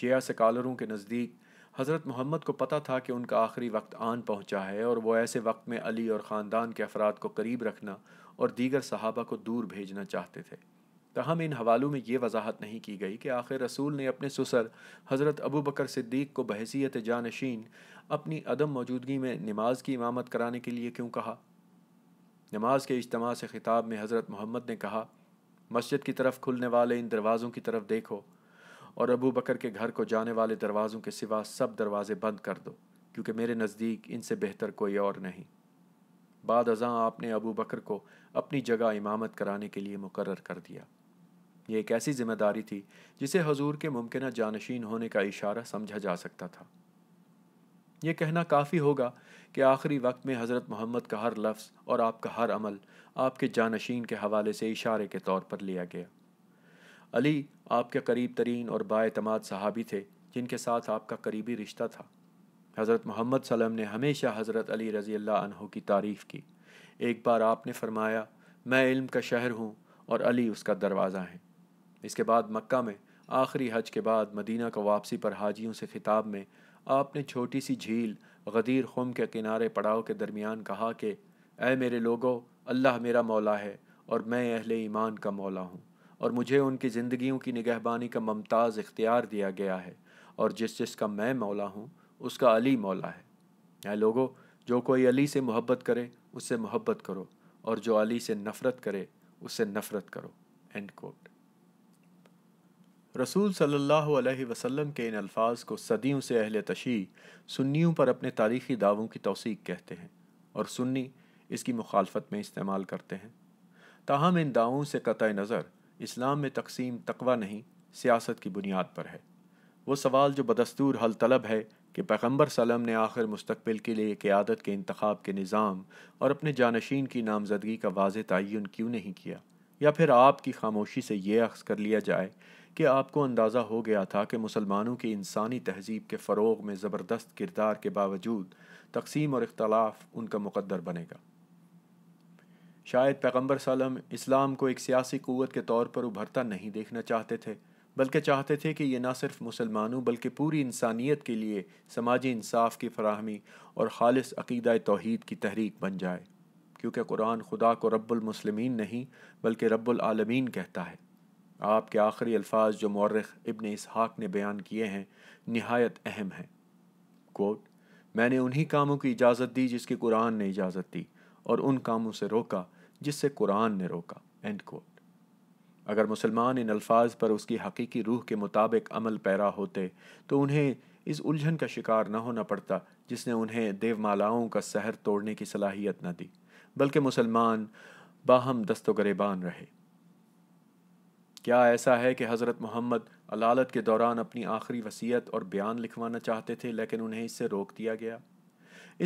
शिया सकालरों के नज़दीक हज़रत मोहम्मद को पता था कि उनका आखिरी वक्त आन पहुंचा है और वो ऐसे वक्त में अली और ख़ानदान के अफराद को करीब रखना और दीगर सहाबा को दूर भेजना चाहते थे तहम इन हवालों में ये वजाहत नहीं की गई कि आखिर रसूल ने अपने सुसर हज़रत अबू बकर सिद्दीक को बहसीत जानशीन अपनी अदम मौजूदगी में नमाज की इमामत कराने के लिए क्यों कहा नमाज के इज्तम से ख़िताब में हज़रत मोहम्मद ने कहा मस्जिद की तरफ खुलने वाले इन दरवाज़ों की तरफ देखो और अबू बकर के घर को जाने वाले दरवाज़ों के सिवा सब दरवाज़े बंद कर दो क्योंकि मेरे नज़दीक इनसे बेहतर कोई और नहीं बाद अजा आपने अबू बकर को अपनी जगह इमामत कराने के लिए मुकर कर दिया ये एक ऐसी जिम्मेदारी थी जिसे हजूर के मुमकिन जानशीन होने का इशारा समझा जा सकता था यह कहना काफ़ी होगा कि आखिरी वक्त में हज़रत मोहम्मद का हर लफ्ज़ और आपका हर अमल आपके जानशीन के हवाले से इशारे के तौर पर लिया गया अली आपके करीब तरीन और बातमाद सहाबी थे जिनके साथ आपका करीबी रिश्ता था हज़रत मोहम्मद सलम ने हमेशा हज़रत अली रज़ी अल्लाह की तारीफ़ की एक बार आपने फरमाया मैं इल्म का शहर हूँ और अली उसका दरवाज़ा है इसके बाद मक्का में आखिरी हज के बाद मदीना का वापसी पर हाजियों से खिताब में आपने छोटी सी झील गदीर खुम के किनारे पड़ाव के दरमियान कहा कि अय मेरे लोगों अल्लाह मेरा मौला है और मैं अहल ईमान का मौला हूँ और मुझे उनकी ज़िंदगियों की निगहबानी का ममताज़ इख्तियार दिया गया है और जिस जिस का मैं मौला हूँ उसका अली मौला है या लोगों जो कोई अली से मोहब्बत करे उससे मोहब्बत करो और जो अली से नफ़रत करे उससे नफ़रत करो एंड कोट रसूल सल्लल्लाहु अलैहि वसल्लम के इन अल्फाज को सदियों से अहल तशी सुन्नियों पर अपने तारीख़ी दावों की तोसीक कहते हैं और सुन्नी इसकी मुखालफत में इस्तेमाल करते हैं ताहम इन दावों से कत नज़र इस्लाम में तकसीम तकवा नहीं सियासत की बुनियाद पर है वो सवाल जो बदस्तूर हल तलब है कि पैगम्बर सलम ने आखिर मुस्तबिल के लिए क़्यादत के इंतखब के निज़ाम और अपने जानशीन की नामजदगी का वाज तयन क्यों नहीं किया या फिर आपकी खामोशी से यह अक्स कर लिया जाए कि आपको अंदाज़ा हो गया था कि मुसलमानों की इंसानी तहजीब के फ़रोग में ज़बरदस्त किरदार के बावजूद तकसीम और इख्तलाफ उनका मुकदर बनेगा शायद पैगम्बर सलम इस्लाम को एक सियासी क़वत के तौर पर उभरता नहीं देखना चाहते थे बल्कि चाहते थे कि यह ना सिर्फ मुसलमानों बल्कि पूरी इंसानियत के लिए समाजी इंसाफ की फराहमी और खालिस अकीदा तोहद की तहरीक बन जाए क्योंकि कुरान खुदा को रब्बुलमसलमिन नहीं बल्कि रब्बुलआलमीन कहता है आपके आखिरी अल्फाज जो मौरख इबन इसहाक ने बयान किए हैं नहायत अहम है कोट मैंने उन्हीं कामों की इजाज़त दी जिसकी कुरान ने इजाज़त दी और उन कामों से रोका जिससे कुरान ने रोका एंड कोट अगर मुसलमान इन अल्फाज पर उसकी हकीकी रूह के मुताबिक अमल पैरा होते तो उन्हें इस उलझन का शिकार न होना पड़ता जिसने उन्हें देवमालाओं का सहर तोड़ने की सलाहियत न दी बल्कि मुसलमान बाहम दस्तो गरेबान रहे क्या ऐसा है कि हज़रत मोहम्मद अलालत के दौरान अपनी आखिरी वसीयत और बयान लिखवाना चाहते थे लेकिन उन्हें इससे रोक दिया गया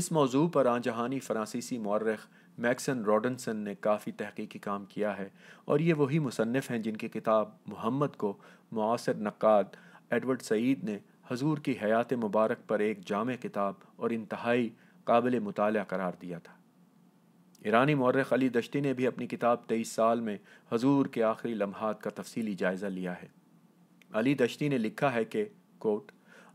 इस मौजू पर आजहानी फ़्रांसीसी मौरख मैक्सन रॉडनसन ने काफ़ी तहकीकी काम किया है और ये वही मुसनफ़ हैं जिनकी किताब मोहम्मद को मुआसर नक़ाद एडवर्ड सईद ने हजूर की हयात मुबारक पर एक जाम किताब और इंतहाई काबिल मताल करार दिया था ईरानी मौरख अली दश्ती ने भी अपनी किताब तेईस साल में हजूर के आखिरी लम्हात का तफसीली जायज़ा लिया है अली दश्ती ने लिखा है कि कोट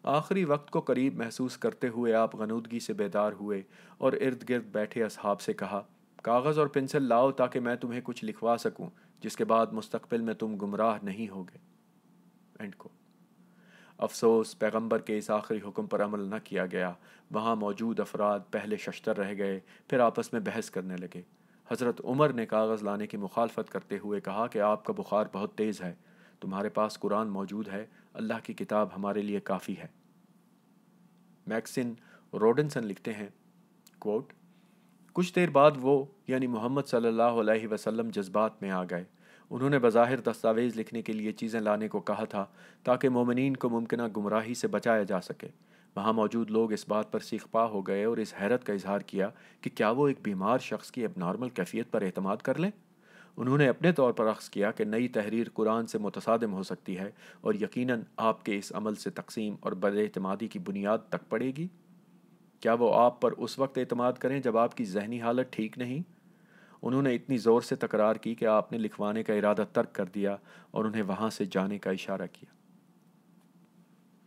आखिरी वक्त को करीब महसूस करते हुए आप गनूदगी से बेदार हुए और इर्द गिर्द बैठे असहाब से कहा कागज़ और पेंसिल लाओ ताकि मैं तुम्हें कुछ लिखवा सकूं जिसके बाद मुस्तकबिल में तुम गुमराह नहीं होगे एंड को अफसोस पैगंबर के इस आखिरी हुक्म पर अमल न किया गया वहाँ मौजूद अफराद पहले शशतर रह गए फिर आपस में बहस करने लगे हज़रत उमर ने कागज़ लाने की मुखालफत करते हुए कहा कि आपका बुखार बहुत तेज़ है तुम्हारे पास कुरान मौजूद है अल्लाह की किताब हमारे लिए काफ़ी है मैक्सिन रोडनसन लिखते हैं कोट कुछ देर बाद वो यानी मोहम्मद सल्लल्लाहु अलैहि वसल्लम जज्बात में आ गए उन्होंने बज़ाहिर दस्तावेज़ लिखने के लिए चीज़ें लाने को कहा था ताकि मोमिन को मुमकिन गुमराही से बचाया जा सके वहाँ मौजूद लोग इस बात पर सीखपा हो गए और इस हैरत का इजहार किया कि क्या वो एक बीमार शख्स की अब नॉर्मल कैफियत पर अहतमाद कर लें उन्होंने अपने तौर पर अक्स किया कि नई तहरीर कुरान से मुतसादम हो सकती है और यकीन आपके इस अमल से तकसीम और बदमादी की बुनियाद तक पड़ेगी क्या वो आप पर उस वक्त अतमाद करें जब आपकी जहनी हालत ठीक नहीं उन्होंने इतनी ज़ोर से तकरार की कि आपने लिखवाने का इरादा तर्क कर दिया और उन्हें वहाँ से जाने का इशारा किया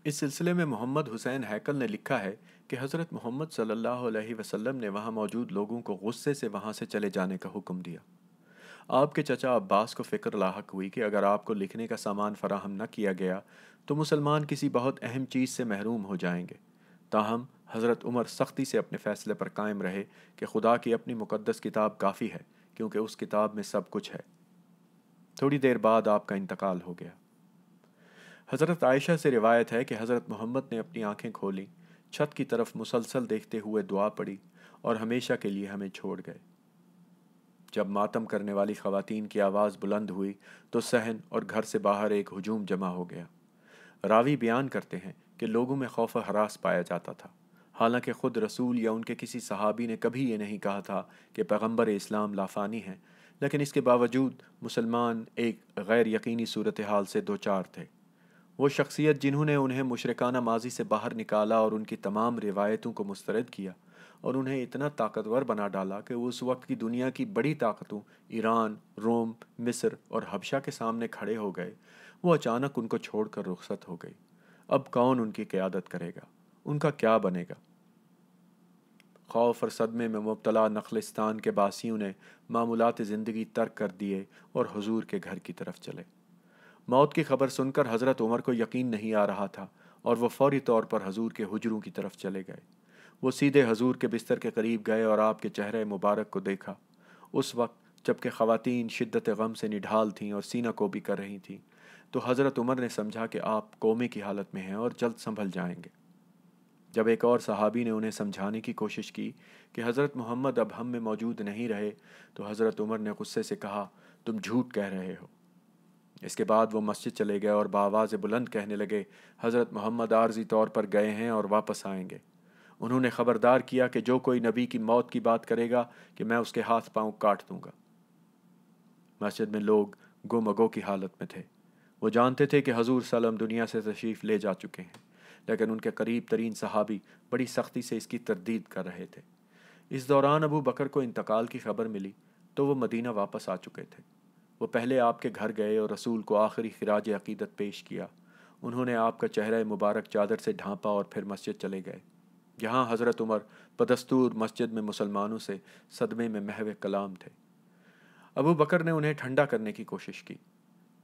इस सिलसिले में मोहम्मद हुसैन हैकल ने लिखा है कि हज़रत मोहम्मद सल्लल्लाहु अलैहि वसल्लम ने वहाँ मौजूद लोगों को गुस्से से वहाँ से चले जाने का हुक्म दिया आपके चचा अब्बास को फ़िक्र लाक हुई कि अगर आपको लिखने का सामान फराहम न किया गया तो मुसलमान किसी बहुत अहम चीज़ से महरूम हो जाएंगे ताहम हज़रत उमर सख्ती से अपने फ़ैसले पर कायम रहे कि खुदा की अपनी मुकदस किताब काफ़ी है क्योंकि उस किताब में सब कुछ है थोड़ी देर बाद आपका इंतकाल हो गया हज़रत आयशा से रिवायत है कि हज़रत मोहम्मद ने अपनी आँखें खोलीं छत की तरफ मुसलसल देखते हुए दुआ पड़ी और हमेशा के लिए हमें छोड़ गए जब मातम करने वाली खवतिन की आवाज़ बुलंद हुई तो सहन और घर से बाहर एक हजूम जमा हो गया रावी बयान करते हैं कि लोगों में खौफ हरास पाया जाता था हालांकि ख़ुद रसूल या उनके किसी सहाबी ने कभी ये नहीं कहा था कि पैगम्बर इस्लाम लाफानी हैं लेकिन इसके बावजूद मुसलमान एक गैर यकीनी सूरत हाल से दो चार थे वो शख्सियत जिन्होंने उन्हें मुशरकाना माजी से बाहर निकाला और उनकी तमाम रिवायतों को मुस्तरद किया और उन्हें इतना ताकतवर बना डाला कि वो उस वक्त की दुनिया की बड़ी ताकतों ईरान रोम मिस्र और हबशा के सामने खड़े हो गए वो अचानक उनको छोड़कर रुखसत हो गई अब कौन उनकी क्यादत करेगा उनका क्या बनेगा खौफ और सदमे में मुबतला नखलिस्तान के बासियों ने मामूलत ज़िंदगी तर्क कर दिए और हजूर के घर की तरफ चले मौत की खबर सुनकर हज़रत उमर को यकीन नहीं आ रहा था और वह फौरी तौर पर हजूर के हजरों की तरफ चले गए वो सीधे हजूर के बिस्तर के करीब गए और आपके चेहरे मुबारक को देखा उस वक्त जबकि ख़वातीन शिद्दत गम से निढाल थीं और सीना को भी कर रही थीं तो हज़रत उमर ने समझा कि आप कोमे की हालत में हैं और जल्द संभल जाएंगे जब एक और सहाबी ने उन्हें समझाने की कोशिश की कि हज़रत मोहम्मद अब हम में मौजूद नहीं रहे तो हज़रत उमर ने गुस्से से कहा तुम झूठ कह रहे हो इसके बाद वो मस्जिद चले गए और बावाज़ बुलंद कहने लगे हज़रत मोहम्मद आर्जी तौर पर गए हैं और वापस आएंगे उन्होंने खबरदार किया कि जो कोई नबी की मौत की बात करेगा कि मैं उसके हाथ पांव काट दूंगा मस्जिद में लोग गोमगो की हालत में थे वो जानते थे कि हजूर सलम दुनिया से तशरीफ़ ले जा चुके हैं लेकिन उनके करीब तरीन सहाबी बड़ी सख्ती से इसकी तरदीद कर रहे थे इस दौरान अबू बकर को इंतकाल की खबर मिली तो वो मदीना वापस आ चुके थे वो पहले आपके घर गए और रसूल को आखिरी खराज अकीदत पेश किया उन्होंने आपका चेहरा मुबारक चादर से ढांपा और फिर मस्जिद चले गए यहाँ हज़रत उमर बदस्तूर मस्जिद में मुसलमानों से सदमे में महव कलाम थे अबू बकर ने उन्हें ठंडा करने की कोशिश की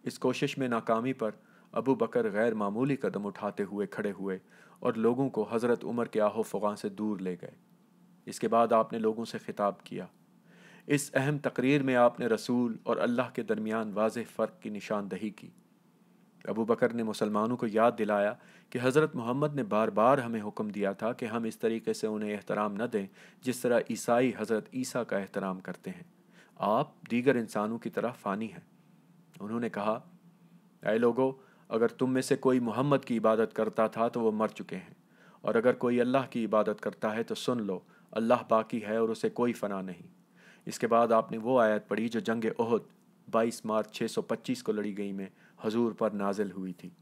इस कोशिश में नाकामी पर अबू बकर गैर मामूली कदम उठाते हुए खड़े हुए और लोगों को हज़रत उमर के आहो फगां से दूर ले गए इसके बाद आपने लोगों से खिताब किया इस अहम तकरीर में आपने रसूल और अल्लाह के दरमियान वाज फ़र्क की निशानदही की अबू बकर ने मुसलमानों को याद दिलाया कि हज़रत मोहम्मद ने बार बार हमें हुक्म दिया था कि हम इस तरीके से उन्हें एहतराम न दें जिस तरह ईसाई हज़रत ईसा का एहतराम करते हैं आप दीगर इंसानों की तरह फ़ानी हैं उन्होंने कहा अय लोगो अगर तुम में से कोई मोहम्मद की इबादत करता था तो वो मर चुके हैं और अगर कोई अल्लाह की इबादत करता है तो सुन लो अल्लाह बाकी है और उसे कोई फना नहीं इसके बाद आपने वो आयत पढ़ी जो जंग ओहद 22 मार्च 625 को लड़ी गई में हजूर पर नाजिल हुई थी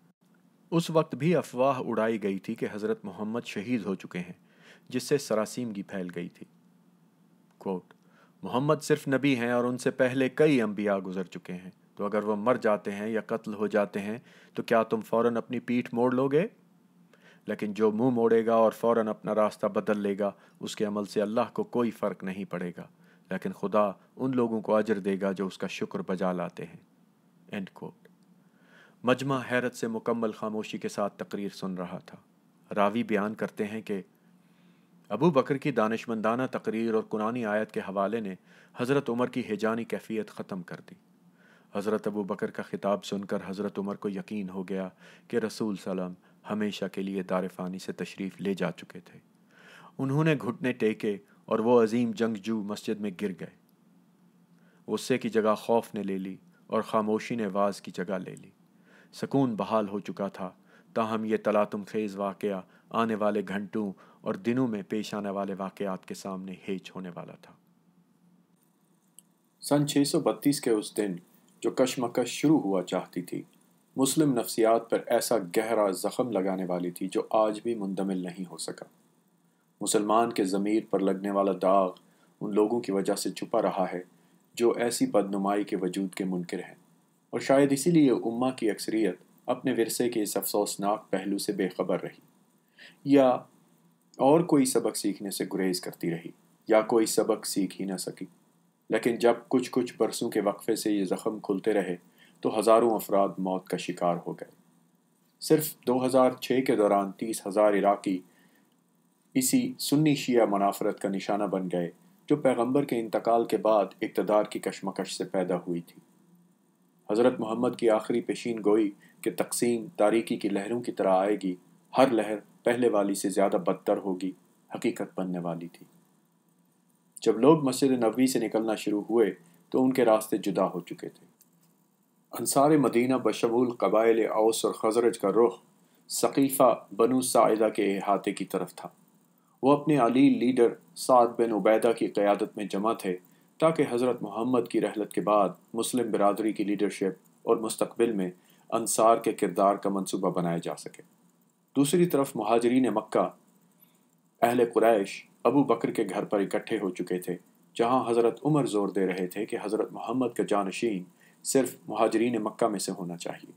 उस वक्त भी अफवाह उड़ाई गई थी कि हज़रत मोहम्मद शहीद हो चुके हैं जिससे सरासीमगी फैल गई थी कोट मोहम्मद सिर्फ नबी हैं और उनसे पहले कई अम्बिया गुजर चुके हैं तो अगर वह मर जाते हैं या कत्ल हो जाते हैं तो क्या तुम फ़ौर अपनी पीठ मोड़ लोगे लेकिन जो मुंह मोड़ेगा और फ़ौर अपना रास्ता बदल लेगा उसके अमल से अल्लाह को कोई फ़र्क नहीं पड़ेगा लेकिन खुदा उन लोगों को अजर देगा जो उसका शुक्र बजा लाते हैं एंड कोट मजमा हैरत से मुकम्मल खामोशी के साथ तकरीर सुन रहा था रावी बयान करते हैं कि अबू बकर की दानशमंदाना तकरीर और कुरानी आयत के हवाले ने हज़रत उमर की हिजानी कैफियत ख़त्म कर दी हज़रत अबू बकर का ख़िताब सुनकर हज़रत उमर को यकीन हो गया कि रसूल सलाम हमेशा के लिए दारफ़ानी से तशरीफ़ ले जा चुके थे उन्होंने घुटने टेके और वह अजीम जंगजू मस्जिद में गिर गए गुस्से की जगह खौफ ने ले ली और खामोशी ने वाज की जगह ले ली सकून बहाल हो चुका था ताहम ये तलातम खेज़ वाक़ आने वाले घंटों और दिनों में पेश आने वाले वाक़ात के सामने हेच होने वाला था सन 632 के उस दिन जो कशमकश शुरू हुआ चाहती थी मुस्लिम नफ्सियात पर ऐसा गहरा ज़ख़्म लगाने वाली थी जो आज भी मुंदमिल नहीं हो सका मुसलमान के ज़मीर पर लगने वाला दाग उन लोगों की वजह से छुपा रहा है जो ऐसी बदनुमाई के वजूद के मुनकर हैं और शायद इसीलिए उम्मा की अक्सरियत अपने विरसे के इस अफसोसनाक पहलू से बेखबर रही या और कोई सबक सीखने से गुरेज करती रही या कोई सबक सीख ही ना सकी लेकिन जब कुछ कुछ बरसों के वक्फे से ये ज़ख़म खुलते रहे तो हज़ारों अफराद मौत का शिकार हो गए सिर्फ 2006 के दौरान तीस हज़ार इराक़ी इसी सुन्नी शिया मुनाफरत का निशाना बन गए जो पैगंबर के इंतकाल के बाद इकतदार की कशमकश से पैदा हुई थी हज़रत मोहम्मद की आखिरी पेशीन गोई के तकसीम तारीकी की लहरों की तरह आएगी हर लहर पहले वाली से ज़्यादा बदतर होगी हकीकत बनने वाली थी जब लोग मस्जिद नबी से निकलना शुरू हुए तो उनके रास्ते जुदा हो चुके थे अनसार मदीना बशमूल कबाइल औस और खजरज का रुख सकीफ़ा बनु साइदा के अहाते की तरफ था वह अपने अली लीडर सात बिन उबैदा की क़्यादत में जमा थे ताकि हज़रत मोहम्मद की रहलत के बाद मुस्लिम बरदरी की लीडरशिप और मुस्तबिल में अनसार के किरदार का मनसूबा बनाया जा सके दूसरी तरफ महाजरीन मक् अहल कुरैश अबू बकर के घर पर इकट्ठे हो चुके थे जहाँ हज़रत उमर जोर दे रहे थे कि हज़रत मोहम्मद का जानशीन सिर्फ महाजरीन मक् में से होना चाहिए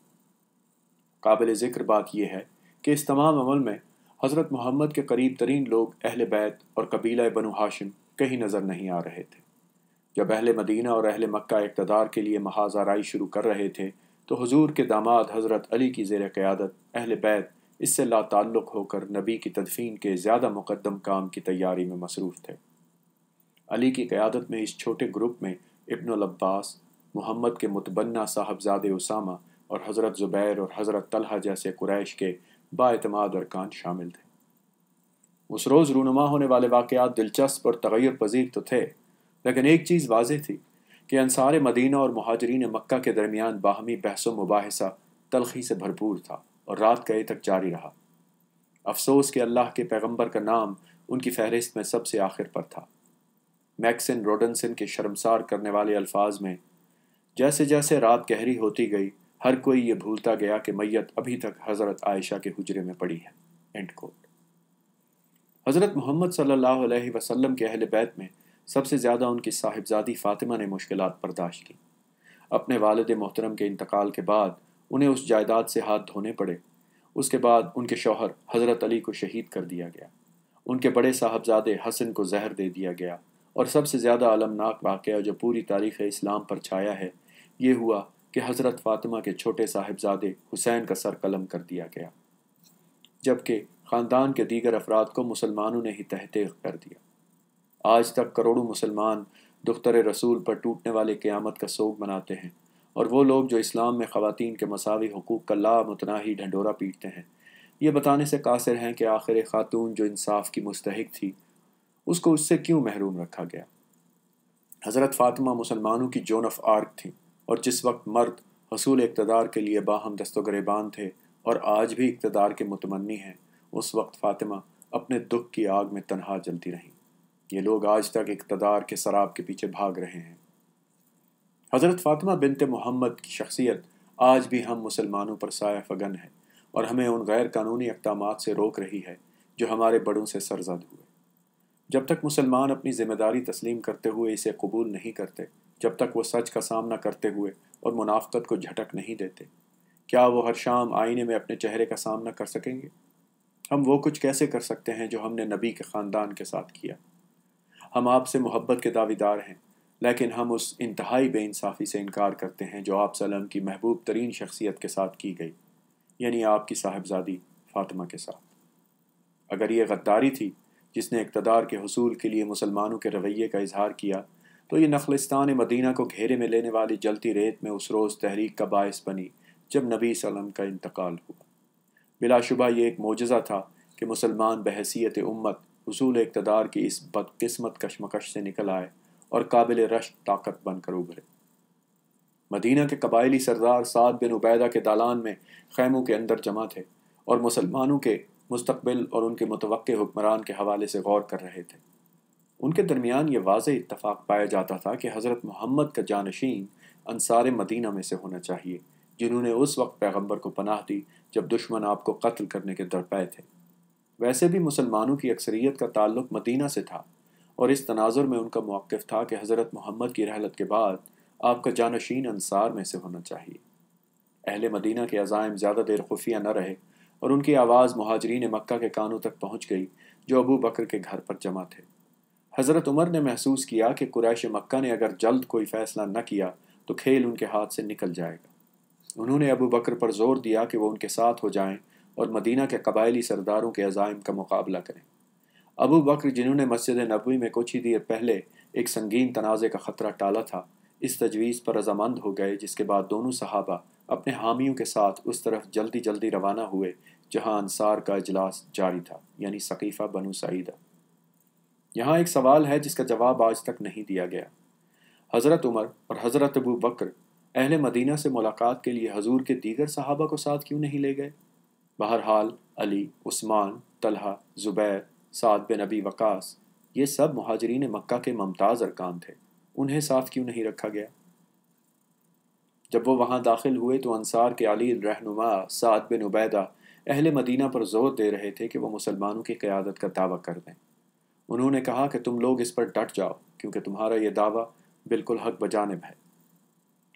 काबिल ज़िक्र बात यह है कि इस तमाम अमल में हज़रत मोहम्मद के करीब तरीन लोग अहल बैत और कबीला बनु हाशिम कहीं नज़र नहीं आ रहे थे जब अहल मदीना और अहल मक्का इकतदार के लिए महाजाराई शुरू कर रहे थे तो हजूर के दामाद हज़रत अली की जेर क़्यादत अहल बैत इससे लाताल्लुक़ होकर नबी की तदफीन के ज़्यादा मुकदम काम की तैयारी में मसरूफ़ थे अली की क़्यादत में इस छोटे ग्रुप में इब्न अब्बास मोहम्मद के मुतबन्ना साहबजाद उसामा और हज़रत ज़ुबैर और हज़रत तलहा जैसे कुरैश के बातमाद अरकान शामिल थे उस रोज़ रूनुमा होने वाले वाक़ात दिलचस्प और तगैर पजीर तो थे लेकिन एक चीज़ वाज थी कि अनसार मदीना और महाजरीन मक्का के दरमियान बाहमी बहस व मुबासा तलखी से भरपूर था और रात गए तक जारी रहा अफसोस के अल्लाह के पैगम्बर का नाम उनकी फहरिस्त में सबसे आखिर पर था मैक्सिन रोडनसन के शर्मसार करने वाले अल्फाज में जैसे जैसे रात गहरी होती गई हर कोई ये भूलता गया कि मैयत अभी तक हज़रत आयशा के हुजरे में पड़ी है एंड कोट हज़रत मोहम्मद सल्लल्लाहु अलैहि वसल्लम के अहल बैत में सबसे ज़्यादा उनकी साहिबजादी फ़ातिमा ने मुश्किल बर्दाश्त की अपने वालद मोहतरम के इंतकाल के बाद उन्हें उस जायदाद से हाथ धोने पड़े उसके बाद उनके शौहर हज़रत अली को शहीद कर दिया गया उनके बड़े साहबजादे हसन को जहर दे दिया गया और सबसे ज़्यादा आलमनाक वाक़ जो पूरी तारीख़ इस्लाम पर छाया है ये हुआ कि हज़रत फ़ातिमा के छोटे साहिबजादे हुसैन का सर कलम कर दिया गया जबकि ख़ानदान के दीगर अफराद को मुसलमानों ने ही तहते कर दिया आज तक करोड़ों मुसलमान दुख्तर रसूल पर टूटने वाले क़्यामत का सोग मनाते हैं और वो लोग जो इस्लाम में ख़वान के मसावी हकूक़ का लामतनाही ढंडोरा पीटते हैं ये बताने से कासर हैं कि आखिर खातून जो इंसाफ की मुस्तक थी उसको उससे क्यों महरूम रखा गया हज़रत फ़ातिमा मुसलमानों की जोन ऑफ आर्क थी और जिस वक्त मर्द हसूल इकतदार के लिए बाहम दस्तो गरेबान थे और आज भी इकतदार के मुतमनी हैं उस वक्त फ़ातिमा अपने दुख की आग में तनहा जलती रहीं ये लोग आज तक इकतदार के शराब के पीछे भाग रहे हैं हज़रत फ़ातिमा बिनते मोहम्मद की शख्सियत आज भी हम मुसलमानों पर साया फगन है और हमें उन गैर कानूनी इकदाम से रोक रही है जो हमारे बड़ों से सरजद हुए जब तक मुसलमान अपनी ज़िम्मेदारी तस्लीम करते हुए इसे कबूल नहीं करते जब तक वो सच का सामना करते हुए और मुनाफ्त को झटक नहीं देते क्या वो हर शाम आईने में अपने चेहरे का सामना कर सकेंगे हम वो कुछ कैसे कर सकते हैं जो हमने नबी के ख़ानदान के साथ किया हम आपसे मोहब्बत के दावेदार हैं लेकिन हम उस इंतहाई बेानसाफ़ी से इनकार करते हैं जो आप सलम की महबूब तरीन शख्सियत के साथ की गई यानी आपकी साहबजादी फ़ातिमा के साथ अगर ये गद्दारी थी जिसने इकतदार के हसूल के लिए मुसलमानों के रवैये का इजहार किया तो ये नखलस्तान मदीना को घेरे में लेने वाली जलती रेत में उस रोज़ तहरीक का बायस बनी जब नबी सलम का इंतकाल हुआ बिलाशुबा ये एक मोजा था कि मुसलमान बहसीत उम्मत हसूल इकतदार की इस बदकस्मत कशमकश से निकल आए और काबिल रश ताकत बनकर उभरे मदीना के कबायली सरदार साद बिन उबैदा के दालान में खैमों के अंदर जमा थे और मुसलमानों के मुस्तबिल और उनके मुतव हुक्मरान के हवाले से गौर कर रहे थे उनके दरमियान ये वाज इतफाक़ पाया जाता था कि हज़रत मोहम्मद का जानशीन अनसार मदीना में से होना चाहिए जिन्होंने उस वक्त पैगम्बर को पनाह दी जब दुश्मन आपको कत्ल करने के दरपाए थे वैसे भी मुसलमानों की अक्सरियत का ताल्लुक मदीना से था और इस तनाज़र में उनका मौक़ था कि हज़रत मोहम्मद की रहलत के बाद आपका जानशीन अंसार में से होना चाहिए अहल मदीना के अज़ाइम ज़्यादा देर खुफिया न रहे और उनकी आवाज़ महाजरीन मक् के कानों तक पहुँच गई जो अबू बकर के घर पर जमा थे हज़रत उमर ने महसूस किया कि कुरैश मक् ने अगर जल्द कोई फ़ैसला न किया तो खेल उनके हाथ से निकल जाएगा उन्होंने अबू बकर पर जोर दिया कि वह उनके साथ हो जाएँ और मदीना के कबायली सरदारों के अजायम का मुकाबला करें अबू बकर जिन्होंने मस्जिद नबी में कुछ ही देर पहले एक संगीन तनाज़े का ख़तरा टाला था इस तजवीज़ पर रजामंद हो गए जिसके बाद दोनों सहाबा अपने हामियों के साथ उस तरफ जल्दी जल्दी रवाना हुए जहाँ अंसार का अजलास जारी था यानी सकीफ़ा बनु सईदा यहाँ एक सवाल है जिसका जवाब आज तक नहीं दिया गया हज़रत उमर और हज़रत अबू बकर अहल मदीना से मुलाकात के लिए हजूर के दीगर साहबा को साथ क्यों नहीं ले गए बहरहाल अली उस्मान तलहा ज़ुबैर साद बिन अबी वकास ये सब महाजरीन मक्का के ममताज़ अरकान थे उन्हें साफ़ क्यों नहीं रखा गया जब वो वहाँ दाखिल हुए तो अनसार के अली रहनुमा साद बिन उबैदा अहल मदीना पर जोर दे रहे थे कि वो मुसलमानों की क़्यादत का दावा कर दें उन्होंने कहा कि तुम लोग इस पर डट जाओ क्योंकि तुम्हारा ये दावा बिल्कुल हक बजानब है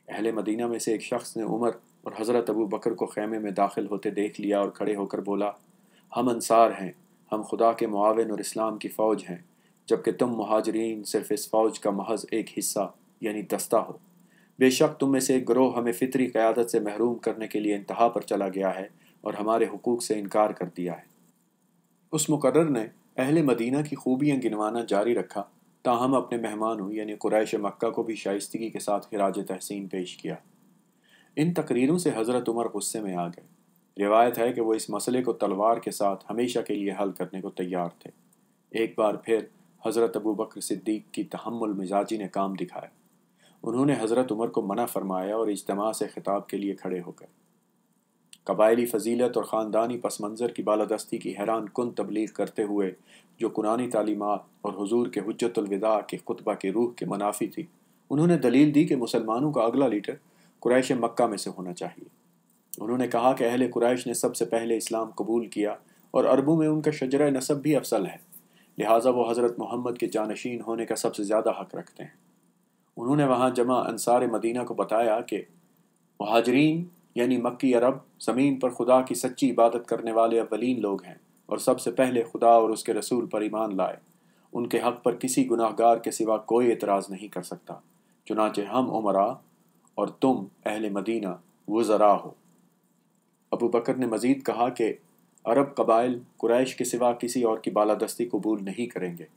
अहल मदीना में से एक शख्स ने उमर और हज़रत अबू बकर को ख़ैमे में दाखिल होते देख लिया और खड़े होकर बोला हम अनसार हैं हम खुदा के मुआवन और इस्लाम की फ़ौज हैं जबकि तुम महाजरीन सिर्फ इस फ़ौज का महज एक हिस्सा यानी दस्ता हो बेशक तुम में से एक ग्रोह हमें फ़ितरी क़्यादत से महरूम करने के लिए इंतहा पर चला गया है और हमारे हकूक़ से इनकार कर दिया है उस मुकर ने अहल मदीना की खूबियाँ गिनवाना जारी रखा ताहम अपने मेहमानों यानी कुरैश मक्का को भी शाइस्तगी के साथ खराज तहसीन पेश किया इन तकरीरों से हज़रत उमर गुस्से में आ गए रिवायत है कि वो इस मसले को तलवार के साथ हमेशा के लिए हल करने को तैयार थे एक बार फिर हज़रत अबू बकर सिद्दीक की तहमुल मिजाजी ने काम दिखाया उन्होंने हज़रत उमर को मना फरमाया और इजतमा से खिताब के लिए खड़े हो गए कबायली फजीलत और ख़ानदानी पस मंज़र की बालादस्ती की हैरान कन तबलीग करते हुए जो कुरानी तालीमत और हजूर के हजतलविदा के खुतबा के रूह के मुनाफी थी उन्होंने दलील दी कि मुसलमानों का अगला लीडर कुरैश मक्का में से होना चाहिए उन्होंने कहा कि अहले कुरैश ने सबसे पहले इस्लाम कबूल किया और अरबों में उनका शजर नसब भी अफसल है लिहाजा वो हज़रत मोहम्मद के जानशीन होने का सबसे ज़्यादा हक रखते हैं उन्होंने वहाँ जमा अनसार मदीना को बताया कि महाजरीन यानी मक्की अरब ज़मीन पर खुदा की सच्ची इबादत करने वाले अवलिन लोग हैं और सबसे पहले खुदा और उसके रसूल पर ईमान लाए उनके हक पर किसी गुनाहगार के सिवा कोई एतराज़ नहीं कर सकता चुनाचे हम उमरा और तुम अहल मदीना वो ज़रा हो अबू बकर ने मज़ीद कहा कि अरब कबाइल कुरैश के सिवा किसी और की बालादस्ती कबूल नहीं करेंगे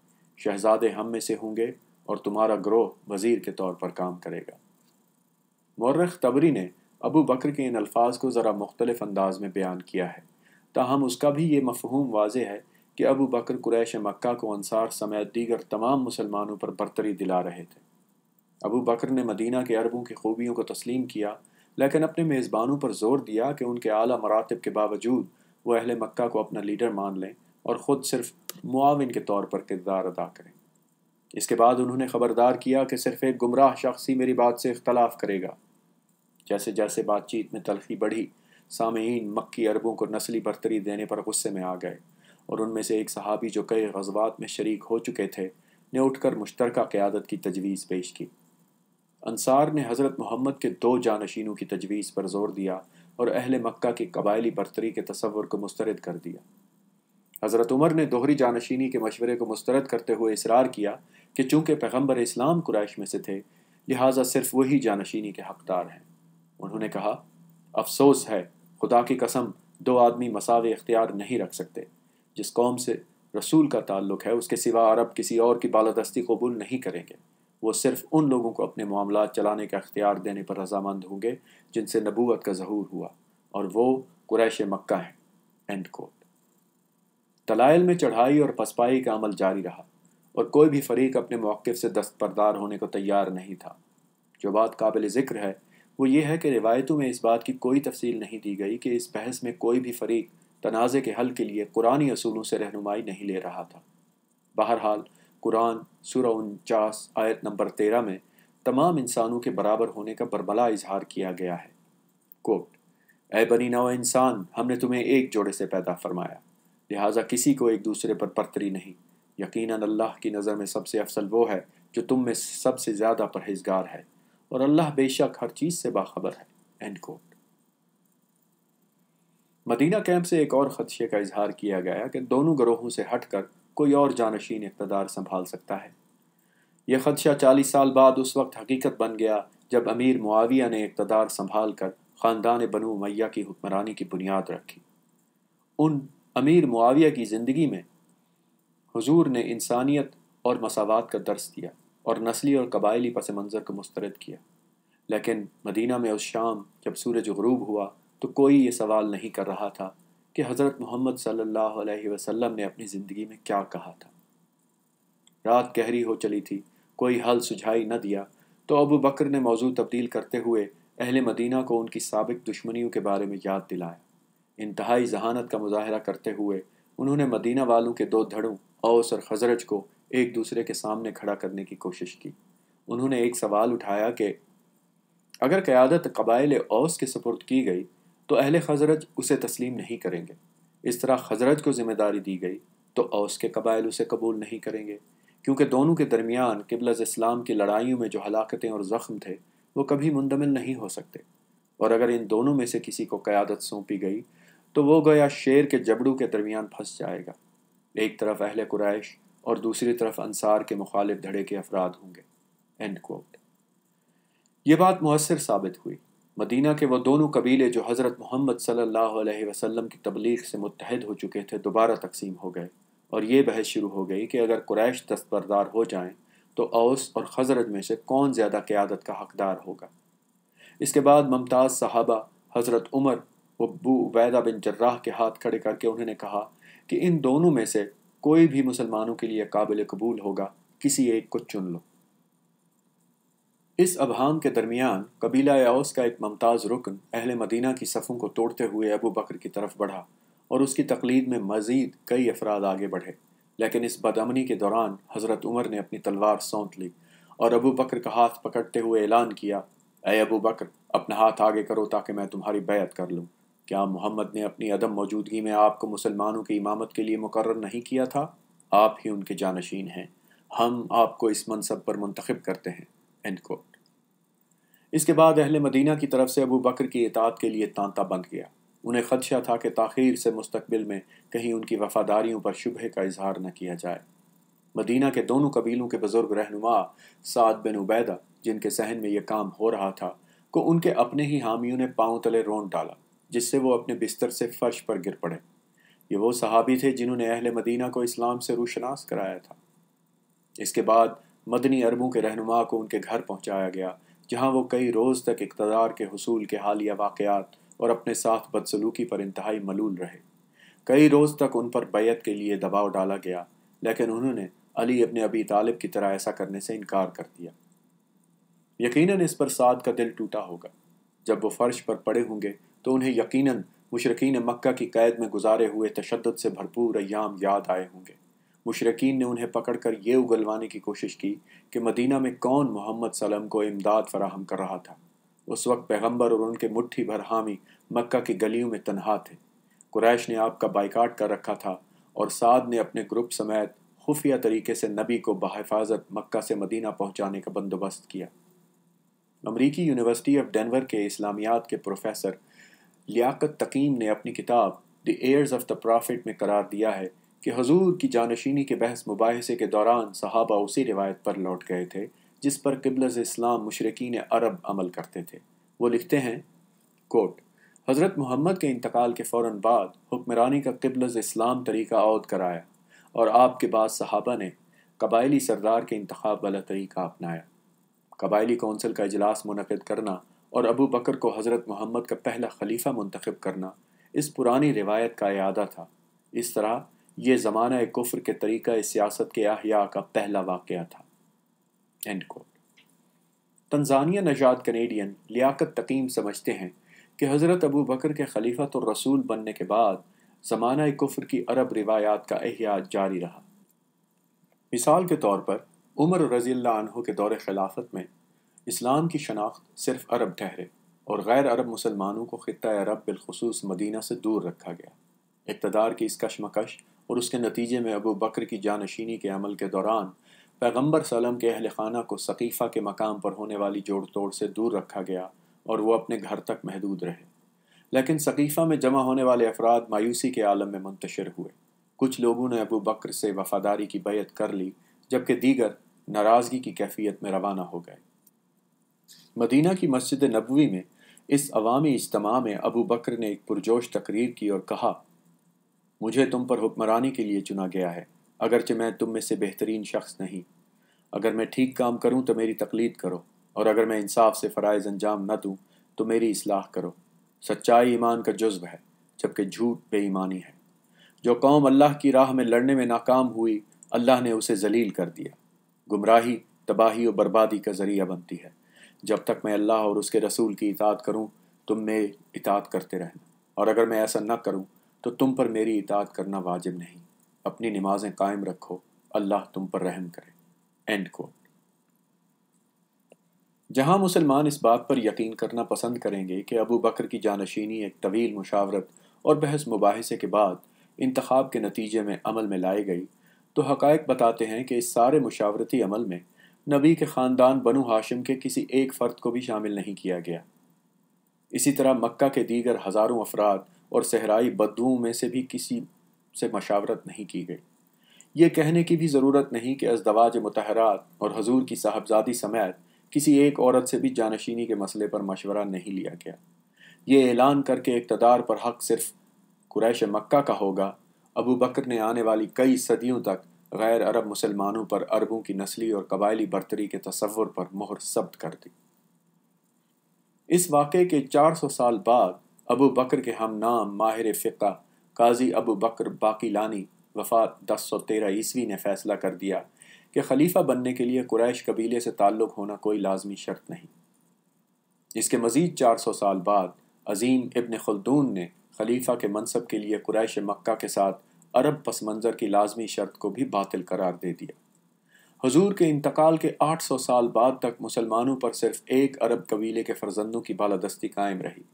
शहजादे हम में से होंगे और तुम्हारा ग्रोह वज़ीर के तौर पर काम करेगा मर्रख तबरी ने अबू बकर के इन अल्फाज को ज़रा मुख्तलिफ अंदाज में बयान किया है ताहम उसका भी ये मफहूम वाज है कि अबू बकर कुरैश मक्का को अनसार समेत दीगर तमाम मुसलमानों पर बरतरी दिला रहे थे अबू बकर ने मदीना के अरबों की खूबियों को तस्लीम किया लेकिन अपने मेज़बानों पर जोर दिया कि उनके आला मरातब के बावजूद वह अहल मक्का को अपना लीडर मान लें और ख़ुद सिर्फ मुआवन के तौर पर किरदार अदा करें इसके बाद उन्होंने ख़बरदार किया कि सिर्फ एक गुमराह शख्स ही मेरी बात से इख्तलाफ करेगा जैसे जैसे बातचीत में तलखी बढ़ी सामीन मक्की अरबों को नस्ली बरतरी देने पर गुस्से में आ गए और उनमें से एक सहाबी जो कई गजबात में शरीक हो चुके थे ने उठकर मुश्तरक क़्यादत की तजवीज़ पेश की अंसार ने हज़रत मोहम्मद के दो जानशीनों की तजवीज़ पर जोर दिया और अहल मक् की कबायली बरतरी के तस्वर को मुस्तरद कर दिया हज़रत उमर ने दोहरी जानशीनी के मशवरे को मुस्तरद करते हुए इसरार किया कि चूँकि पैगम्बर इस्लाम कुरैश में से थे लिहाजा सिर्फ वही जानशीनी के हकदार हैं उन्होंने कहा अफसोस है खुदा की कसम दो आदमी मसावे इख्तियार नहीं रख सकते जिस कौम से रसूल का ताल्लुक है उसके सिवा अरब किसी और की बालादस्ती कबूल नहीं करेंगे वो सिर्फ उन लोगों को अपने मामला चलाने का अख्तियार देने पर रजामंद होंगे जिनसे नबूत का जहूर हुआ और वो कुरैश मक्का हैं एंड कोट तलाइल में चढ़ाई और पसपाई का अमल जारी रहा और कोई भी फरीक अपने मौक़ से दस्तबरदार होने को तैयार नहीं था जो बात काबिल ज़िक्र है वो ये है कि रिवायतों में इस बात की कोई तफसील नहीं दी गई कि इस बहस में कोई भी फरीक तनाज़े के हल के लिए कुरानी असूलों से रहनुमाई नहीं ले रहा था बहरहाल कुरान सुर उनचास आयत नंबर तेरह में तमाम इंसानों के बराबर होने का बरबला इजहार किया गया है कोट ए बनी नव इंसान हमने तुम्हें एक जोड़े से पैदा फरमाया लिहाजा किसी को एक दूसरे पर परतरी नहीं यकीन अल्लाह की नज़र में सबसे अफसल वो है जो तुम में सबसे ज़्यादा परहेजगार है और अल्लाह बेशक हर चीज़ से बाखबर है एंड कोट मदीना कैंप से एक और खदशे का इजहार किया गया कि दोनों ग्रोहों से हटकर कोई और जानशीन इकतदार संभाल सकता है यह खदशा चालीस साल बाद उस वक्त हकीकत बन गया जब अमीर मुआविया ने इकतदार संभाल कर ख़ानदान बनु मैया की हुक्मरानी की बुनियाद रखी उन अमीर मुआविया की ज़िंदगी में हुजूर ने इंसानियत और मसावत का दर्स दिया और नस्ली और कबायली पस मंज़र को मुस्तरद किया लेकिन मदीना में उस शाम जब सूरज गरूब हुआ तो कोई ये सवाल नहीं कर रहा था कि हज़रत मोहम्मद सल्लल्लाहु अलैहि वसल्लम ने अपनी ज़िंदगी में क्या कहा था रात गहरी हो चली थी कोई हल सुझाई न दिया तो अबू बकर ने मौजू तब्दील करते हुए अहल मदीना को उनकी सबक दुश्मनियों के बारे में याद दिलाया इंतहाई जहानत का मुजाहरा करते हुए उन्होंने मदीना वालों के दो धड़ों औस और खजरज को एक दूसरे के सामने खड़ा करने की कोशिश की उन्होंने एक सवाल उठाया कि अगर क़्यादत कबाइल औस के सपुर्द की गई तो अहल खजरज उसे तस्लीम नहीं करेंगे इस तरह खजरज को ज़िम्मेदारी दी गई तो औस के कबाइल उसे कबूल नहीं करेंगे क्योंकि दोनों के दरमियान किबलज इस्लाम की लड़ाइयों में जो हलाकतें और ज़ख्म थे वो कभी मुंदमिल नहीं हो सकते और अगर इन दोनों में से किसी को क़्यादत सौंपी गई तो वो गया शेर के जबड़ू के दरमियान फंस जाएगा एक तरफ अहल कुरैश और दूसरी तरफ अनसार के मुखालिफ धड़े के अफराद होंगे एंड कोट ये बात मौसर साबित हुई मदीना के वो दोनों कबीले जो हज़रत मोहम्मद सल्लल्लाहु अलैहि वसल्लम की तबलीग से मुतहद हो चुके थे दोबारा तकसीम हो गए और ये बहस शुरू हो गई कि अगर कुरैश दस्तबरदार हो जाएं तो औस और खजरत में से कौन ज़्यादा क़्यादत का हकदार होगा इसके बाद ममताज़ साहबा हज़रत उमर वब्बू वैदा बिन जर्राह के हाथ खड़े करके उन्होंने कहा कि इन दोनों में से कोई भी मुसलमानों के लिए काबिल कबूल होगा किसी एक को चुन लो इस अबहम के दरमियान कबीला याउस का एक ममताज़ रुकन अहल मदीना की सफ़ों को तोड़ते हुए अबू बकर की तरफ बढ़ा और उसकी तकलीद में मज़ीद कई अफराद आगे बढ़े लेकिन इस बदअमनी के दौरान हज़रत उमर ने अपनी तलवार सौंत ली और अबू बकर का हाथ पकड़ते हुए ऐलान किया अय अबू बकर अपना हाथ आगे करो ताकि मैं तुम्हारी बैत कर लूँ क्या मोहम्मद ने अपनी अदम मौजूदगी में आपको मुसलमानों की इमामत के लिए मुकर नहीं किया था आप ही उनके जानशीन हैं हम आपको इस मनसब पर मंतखब करते हैं एंड कोट इसके बाद अहल मदीना की तरफ से अबू बकर की इतात के लिए तांता बन गया उन्हें खदशा था कि तखीर से मुस्तबिल में कहीं उनकी वफादारियों पर शुभ का इजहार न किया जाए मदीना के दोनों कबीलों के बुजुर्ग रहनुमा साद बिन उबैदा जिनके सहन में यह काम हो रहा था को उनके अपने ही हामियों ने पाँव तले रोन डाला जिससे वो अपने बिस्तर से फर्श पर गिर पड़े ये वो सहाबी थे जिन्होंने अहल मदीना को इस्लाम से रूशनास कराया था इसके बाद मदनी अरबों के रहनुमा को उनके घर पहुंचाया गया जहां वो कई रोज़ तक इकतदार के हसूल के हालिया वाक़ात और अपने साथ बदसलूकी पर इंतहाई मलूल रहे कई रोज़ तक उन पर बैत के लिए दबाव डाला गया लेकिन उन्होंने अली अपने अबी तालिब की तरह ऐसा करने से इनकार कर दिया यकीनन इस पर साद का दिल टूटा होगा जब वो फर्श पर पड़े होंगे तो उन्हें यकीनन मुशरकिन मक्का की कैद में गुजारे हुए तशद से भरपूर अयाम याद आए होंगे मुशरकिन ने उन्हें पकड़ कर ये उगलवाने की कोशिश की कि मदीना में कौन मोहम्मद सलम को इमदाद फराहम कर रहा था उस वक्त पैगम्बर और उनके मुट्ठी भर हामी मक्का की गलियों में तनहा थे कुरैश ने आपका बाइकाट कर रखा था और साद ने अपने ग्रुप समेत खुफिया तरीके से नबी को बाहिफाजत मक्का से मदीना पहुंचाने का बंदोबस्त किया अमरीकी यूनिवर्सिटी ऑफ डेनवर के इस्लामियात के प्रोफेसर लियाकत तकीम ने अपनी किताब the heirs of the prophet में करार दिया है कि हजूर की जानशीनी के बहस मुबासे के दौरान सहाबा उसी रिवायत पर लौट गए थे जिस पर किबलज इस्लाम मशरकिन अरब अमल करते थे वो लिखते हैं कोट हज़रत मोहम्मद के इंतकाल के फ़ौर बाद हुक्मरानी का किबलज इस्लाम तरीका औद कराया और आपके बाद सहाबा ने कबायली सरदार के इंतब वाला तरीका अपनाया कबायली कौंसिल का अजलास मुनद करना और अबू बकर को हज़रत महमद का पहला खलीफा मंतखब करना इस पुरानी रिवायत का अदा था इस तरह ये ज़माना कुफ़र के तरीक़ा सियासत के अहिया का पहला वाक़ था एंड कोट तंजानिया नजात कनेडियन लियाकत तकीम समझते हैं कि हज़रत अबू बकर के खलीफत और रसूल बनने के बाद ज़माना कुफ्र की अरब रिवायात का अहिया जारी रहा मिसाल के तौर पर उमर रज़ी के दौर खिलाफत में इस्लाम की शनाख्त सिर्फ अरब ठहरे और गैर अरब मुसलमानों को ख़त्े अरब बिलखसूस मदीना से दूर रखा गया इकतदार की इस कशमकश और उसके नतीजे में अबू बकर की जानशीनी के अमल के दौरान पैगम्बर सलम के अहल खाना को सकीफ़ा के मकाम पर होने वाली जोड़ तोड़ से दूर रखा गया और वह अपने घर तक महदूद रहे लेकिन सकीफ़ा में जमा होने वाले अफराद मायूसी के आलम में मंतशर हुए कुछ लोगों ने अबू बकर से वफादारी की बैत कर ली जबकि दीगर नाराज़गी की कैफियत में रवाना हो गए मदीना की मस्जिद नबवी में इस अवामी इज्तम में अबू बकर ने एक पुरजोश तकरीर की और कहा मुझे तुम पर हुक्मरानी के लिए चुना गया है अगरचे मैं तुम में से बेहतरीन शख्स नहीं अगर मैं ठीक काम करूं तो मेरी तकलीद करो और अगर मैं इंसाफ से फ़रज़ अंजाम न दूँ तो मेरी इसलाह करो सच्चाई ईमान का जज्ब है जबकि झूठ बेईमानी है जो कौम अल्लाह की राह में लड़ने में नाकाम हुई अल्लाह ने उसे जलील कर दिया गुमराही तबाही और बर्बादी का ज़रिया बनती है जब तक मैं अल्लाह और उसके रसूल की इतात करूँ तुम मे इतात करते रहना और अगर मैं ऐसा न करूँ तो तुम पर मेरी इताद करना वाजिब नहीं अपनी नमाजें कायम रखो अल्लाह तुम पर रहम करे एंड कोट जहां मुसलमान इस बात पर यकीन करना पसंद करेंगे कि अबू बकर की जानशीनी एक तवील मुशावरत और बहस मुबासे के बाद इंतखब के नतीजे में अमल में लाई गई तो हकायक बताते हैं कि इस सारे मुशावरती अमल में नबी के ख़ानदान बनु हाशिम के किसी एक फ़र्द को भी शामिल नहीं किया गया इसी तरह मक्का के दीगर हज़ारों अफराद और सहराई बदुओं में से भी किसी से मशावरत नहीं की गई ये कहने की भी ज़रूरत नहीं कि अजदवाज मतहरात और हजूर की साहबजादी समेत किसी एक औरत से भी जानशीनी के मसले पर मशवरा नहीं लिया गया ये ऐलान करके इकतदार पर हक सिर्फ कुरैश मक्का का होगा अबू बकर ने आने वाली कई सदियों तक गैर अरब मुसलमानों पर अरबों की नस्ली और कबायली बरतरी के तस्वुर पर मोहर सब्त कर दी इस वाक़े के 400 साल बाद अबू बकर के हम नाम माहिर फ़िका काजी अबू बकर बाकीलानी वफ़ात दस सौ तेरह ईस्वी ने फ़ैसला कर दिया कि खलीफा बनने के लिए कुरैश कबीले से ताल्लुक़ होना कोई लाजमी शर्त नहीं इसके मज़ीद चार सौ साल बाद अजीम इबन खलदून ने खलीफा के मनसब के लिए कुरैश मक्का के साथ अरब पस मंज़र की लाजमी शर्त को भी बातिल करार दे दिया हजूर के इंतकाल के 800 साल बाद तक मुसलमानों पर सिर्फ एक अरब कबीले के फर्जंदों की बालादस्ती कायम रही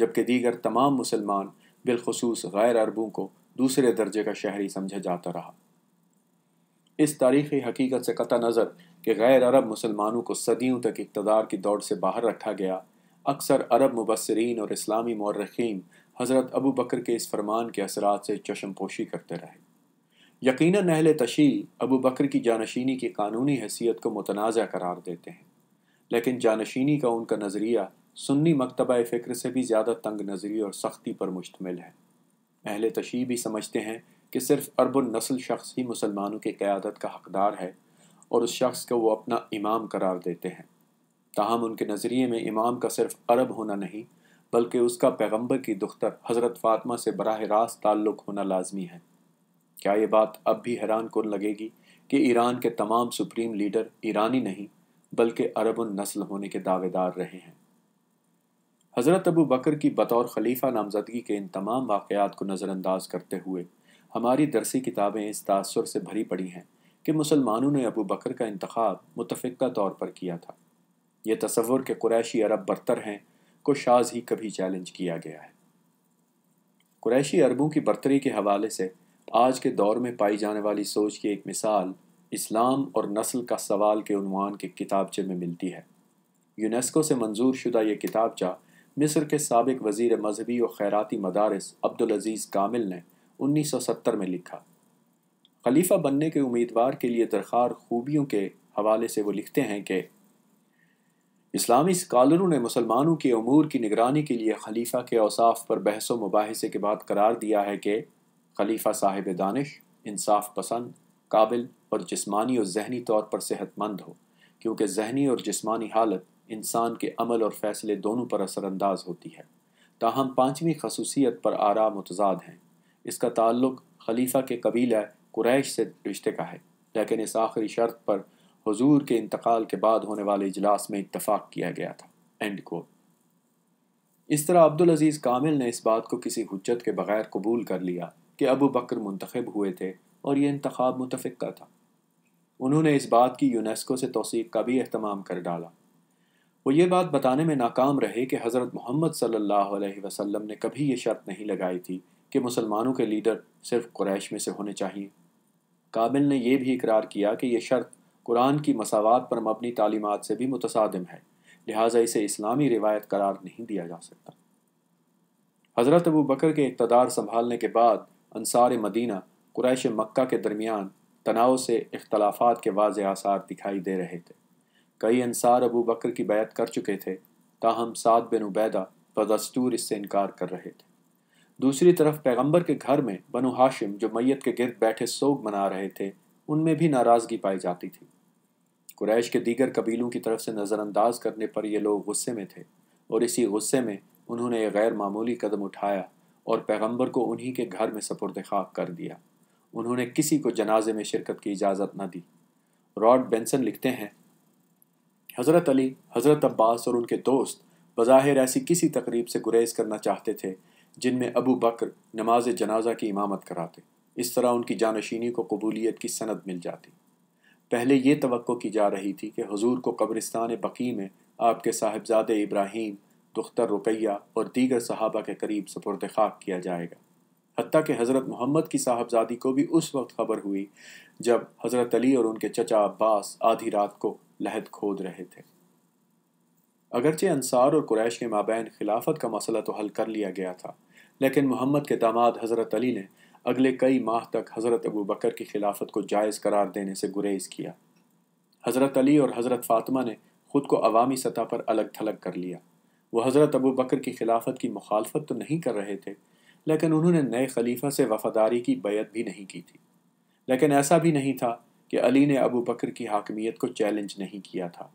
जबकि दीगर तमाम मुसलमान बिलखसूस गैर अरबों को दूसरे दर्जे का शहरी समझा जाता रहा इस तारीखी हकीकत से कत नज़र कि गैर अरब मुसलमानों को सदियों तक इकतदार की दौड़ से बाहर रखा गया अक्सर अरब मुबसरीन और इस्लामी मौरखीन हज़रत अबू बकर के इस फरमान के असरात से चशमपोशी करते रहे यकीन नहल तशी अबू बकर की जानशीनी की कानूनी हैसियत को मुतनाज़ करार देते हैं लेकिन जानशीनी का उनका नज़रिया सुन्नी मकतबा फ़िक्र से भी ज़्यादा तंग नज़री और सख्ती पर मुश्तमिल है अहल तशी भी समझते हैं कि सिर्फ अरब नस्ल शख्स ही मुसलमानों के क़्यादत का हकदार है और उस शख्स को वो अपना इमाम करार देते हैं ताहम उनके नज़रिए में इमाम का सिर्फ अरब होना नहीं बल्कि उसका पैगम्बर की दुख्तर हज़रत फातमा से बरह रास्त ताल्लुक़ होना लाजमी है क्या ये बात अब भी हैरान कन लगेगी कि ईरान के तमाम सुप्रीम लीडर ईरानी नहीं बल्कि अरब नस्ल होने के दावेदार रहे हैं हज़रत अबू बकर की बतौर खलीफा नामजदगी के इन तमाम वाक़ात को नज़रअंदाज करते हुए हमारी दरसी किताबें इस तासर से भरी पड़ी हैं कि मुसलमानों ने अबू बकर का इंतखब मुतफ़ा तौर पर किया था यह तस्वुर के कुरैशी अरब बरतर हैं को शाज ही कभी चैलेंज किया गया है कुरैशी अरबों की बरतरी के हवाले से आज के दौर में पाई जाने वाली सोच की एक मिसाल इस्लाम और नस्ल का सवाल के उनवान के किताबचे में मिलती है यूनेस्को से मंजूर शुदा यह किताबचा मिस्र के सबक वजीर मजहबी और खैराती मदारस अब्दुल अजीज़ कामिल ने उन्नीस सौ सत्तर में लिखा खलीफा बनने के उम्मीदवार के लिए दरखार खूबियों के हवाले से वो लिखते हैं कि इस्लामी स्कालरों ने मुसलमानों के अमूर की निगरानी के लिए खलीफा के औसाफ पर बहस व मुबासे के बाद करार दिया है कि खलीफा साहिब दानिश इंसाफ पसंद काबिल और जिसमानी और जहनी तौर पर सेहतमंद हो क्योंकि जहनी और जिसमानी हालत इंसान के अमल और फैसले दोनों पर असरानंदाज होती है ताहम पाँचवीं खसूसियत पर आरा मतजाद हैं इसका ताल्लुक खलीफा के कबीला कुरैश से रिश्ते का है लेकिन इस आखिरी शर्त पर हजूर के इंतकाल के बाद होने वाले इजलास में इतफाक़ किया गया था एंड को इस तरह अब्दुल अजीज़ कामिल ने इस बात को किसी हजत के बगैर कबूल कर लिया कि अबू बकर मुंतखब हुए थे और यह इंतखब मुतफ़ का था उन्होंने इस बात की यूनेस्को से तोसीक का भी अहतमाम कर डाला वो ये बात बताने में नाकाम रहे कि हज़रत मोहम्मद सल्लल्लाहु अलैहि वसल्लम ने कभी ये शर्त नहीं लगाई थी कि मुसलमानों के लीडर सिर्फ कुरैश में से होने चाहिए काबिल ने यह भी इकरार किया कि यह शर्त कुरान की मसावत पर मबनी तालीमत से भी मुतसादम है लिहाजा इसे इस्लामी रिवायत करार नहीं दिया जा सकता हज़रत अबू बकर के इकतदार संभालने के बाद अनसार मदीना कुरैश मक्का के दरमियान तनाव से इख्तलाफात के वाज आसार दिखाई दे रहे थे कई अनसार अबू बकर की बैत कर चुके थे ताहम साद बिन उबैदा बदस्तूर इससे इनकार कर रहे थे दूसरी तरफ पैगंबर के घर में बनु हाशिम जो मैयत के गिरद बैठे सोग मना रहे थे उनमें भी नाराज़गी पाई जाती थी कुरैश के दीगर कबीलों की तरफ से नज़रअंदाज करने पर ये लोग गुस्से में थे और इसी गुस्से में उन्होंने एक गैर मामूली कदम उठाया और पैगंबर को उन्हीं के घर में सपुरद खाक कर दिया उन्होंने किसी को जनाजे में शिरकत की इजाज़त न दी रॉड बेंसन लिखते हैं हज़रत अली हज़रत अब्बास और उनके दोस्त बज़ाहिर ऐसी किसी तकरीब से गुरेज करना चाहते थे जिनमें अबू बकर नमाज जनाजा की इमामत कराते इस तरह उनकी जानशीनी को कबूलियत की सनद मिल जाती पहले ये तो की जा रही थी कि हजूर को कब्रिस्तान बकी में आपके साहिबजादे इब्राहिम दुख्तर रुकैया और दीगर सहाबा के करीब सपुरद खाक किया जाएगा हती कि हज़रत मोहम्मद की साहबजादी को भी उस वक्त खबर हुई जब हज़रत अली और उनके चचा अब्बास आधी रात को लहद खोद रहे थे अगरचे अंसार और कुरैश के माबैन खिलाफत का मसला तो हल कर लिया गया था लेकिन मोहम्मद के दामाद हज़रत अली ने अगले कई माह तक हज़रत अबू बकर की खिलाफत को जायज़ करार देने से गुरेज किया हज़रत अली और हज़रत फातमा ने ख़ुद को अवामी सतह पर अलग थलग कर लिया वह हज़रत अबू बकर की खिलाफत की मुखालफत तो नहीं कर रहे थे लेकिन उन्होंने नए खलीफा से वफादारी की बैत भी नहीं की थी लेकिन ऐसा भी नहीं था कि अली ने अबू बकर की हाकमियत को चैलेंज नहीं किया था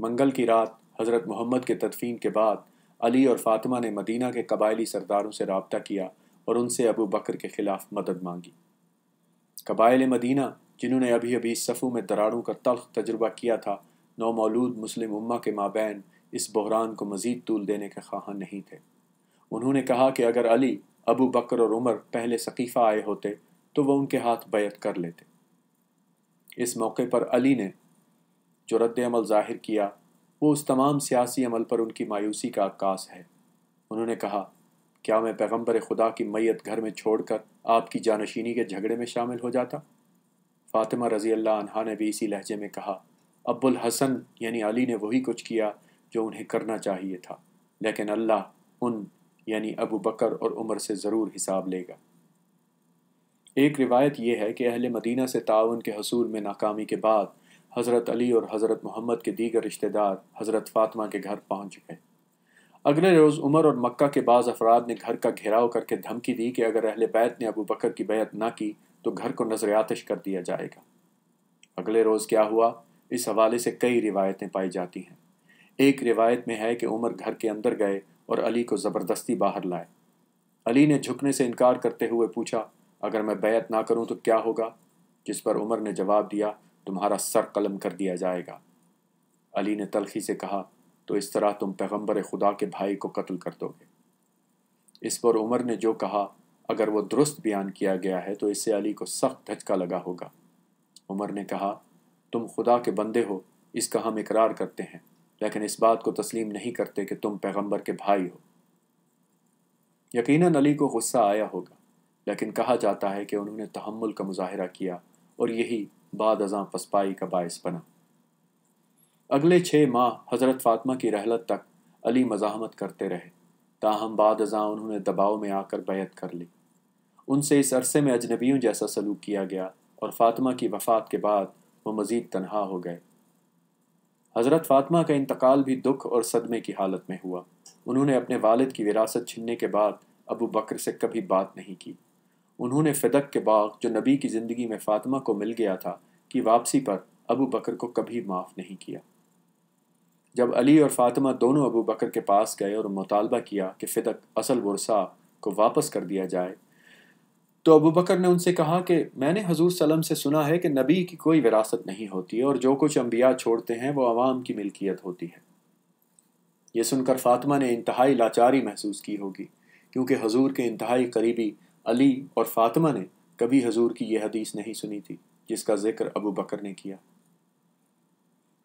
मंगल की रात हज़रत मोहम्मद के तदफीन के बाद अली और फातिमा ने मदीना के कबायली सरदारों से रबता किया और उनसे अबू बकर के ख़िलाफ़ मदद मांगी कबायल मदीना जिन्होंने अभी अभी सफ़ों में दरारों का तल्ख तजुर्बा किया था नौमौलूद मुस्लिम उम्मा के माबैन इस बहरान को मज़ीद तूल देने के ख्वाह नहीं थे उन्होंने कहा कि अगर अली अबू बकर और उमर पहले सकीफ़ा आए होते तो वह उनके हाथ बैत कर लेते इस मौके पर अली ने जो रद्दमल ज़ाहिर किया वो उस तमाम सियासी अमल पर उनकी मायूसी का अक्कास है उन्होंने कहा क्या मैं पैगम्बर खुदा की मैत घर में छोड़ कर आपकी जानशीनी के झगड़े में शामिल हो जाता फातिमा रज़ी अल्लाह ने भी इसी लहजे में कहा अब्बुल हसन यानी अली ने वही कुछ किया जो उन्हें करना चाहिए था लेकिन अल्लाह उन यानी अबू बकर और उमर से ज़रूर हिसाब लेगा एक रिवायत यह है कि अहल मदीना से ताउन के हसूल में नाकामी के बाद हज़रत अली और हज़रत मोहम्मद के दीगर रिश्तेदार हज़रत फ़ातमा के घर पहुँच गए अगले रोज़ उमर और मक्का के बाद अफराद ने घर का घेराव करके धमकी दी कि अगर अहल बैत ने अबू बकर की बैत ना की तो घर को नजर आतश कर दिया जाएगा अगले रोज़ क्या हुआ इस हवाले से कई रिवायतें पाई जाती हैं एक रिवायत में है कि उमर घर के अंदर गए और अली को ज़बरदस्ती बाहर लाए अली ने झुकने से इनकार करते हुए पूछा अगर मैं बैत ना करूं तो क्या होगा जिस पर उमर ने जवाब दिया तुम्हारा सर कलम कर दिया जाएगा अली ने तलखी से कहा तो इस तरह तुम पैगंबर खुदा के भाई को कत्ल कर दोगे इस पर उमर ने जो कहा अगर वो दुरुस्त बयान किया गया है तो इससे अली को सख्त धचका लगा होगा उमर ने कहा तुम खुदा के बंदे हो इसका हम इकरार करते हैं लेकिन इस बात को तस्लीम नहीं करते कि तुम पैगंबर के भाई हो यकीनन अली को गुस्सा आया होगा लेकिन कहा जाता है कि उन्होंने तहमुल का मुजाहरा किया और यही बाद अजा पसपाई का बायस बना अगले छः माह हज़रत फ़ातिमा की रहलत तक अली मज़ामत करते रहे ताहम बाद अजा उन्होंने दबाव में आकर बैत कर ली उनसे इस अरसे में अजनबियों जैसा सलूक किया गया और फातमा की वफ़ात के बाद वो मज़ीद तनहा हो गए हज़रत फातमा का इंतकाल भी दुख और सदमे की हालत में हुआ उन्होंने अपने वालिद की विरासत छीनने के बाद अबू बकर से कभी बात नहीं की उन्होंने फ़दक के बाग जो नबी की ज़िंदगी में फ़ातिमा को मिल गया था कि वापसी पर अबू बकर को कभी माफ़ नहीं किया जब अली और फ़ातिमा दोनों अबू बकर के पास गए और मुतालबा किया कि फ़िदक असल वर्सा को वापस कर दिया जाए तो अबू बकर ने उनसे कहा कि मैंने हजूर सलम से सुना है कि नबी की कोई विरासत नहीं होती और जो कुछ अम्बिया छोड़ते हैं वो आवाम की मिलकियत होती है ये सुनकर फातिमा ने इंतहाई लाचारी महसूस की होगी क्योंकि हजूर के इंतहाई करीबी अली और फातिमा ने कभी हजूर की यह हदीस नहीं सुनी थी जिसका जिक्र अबू बकर ने किया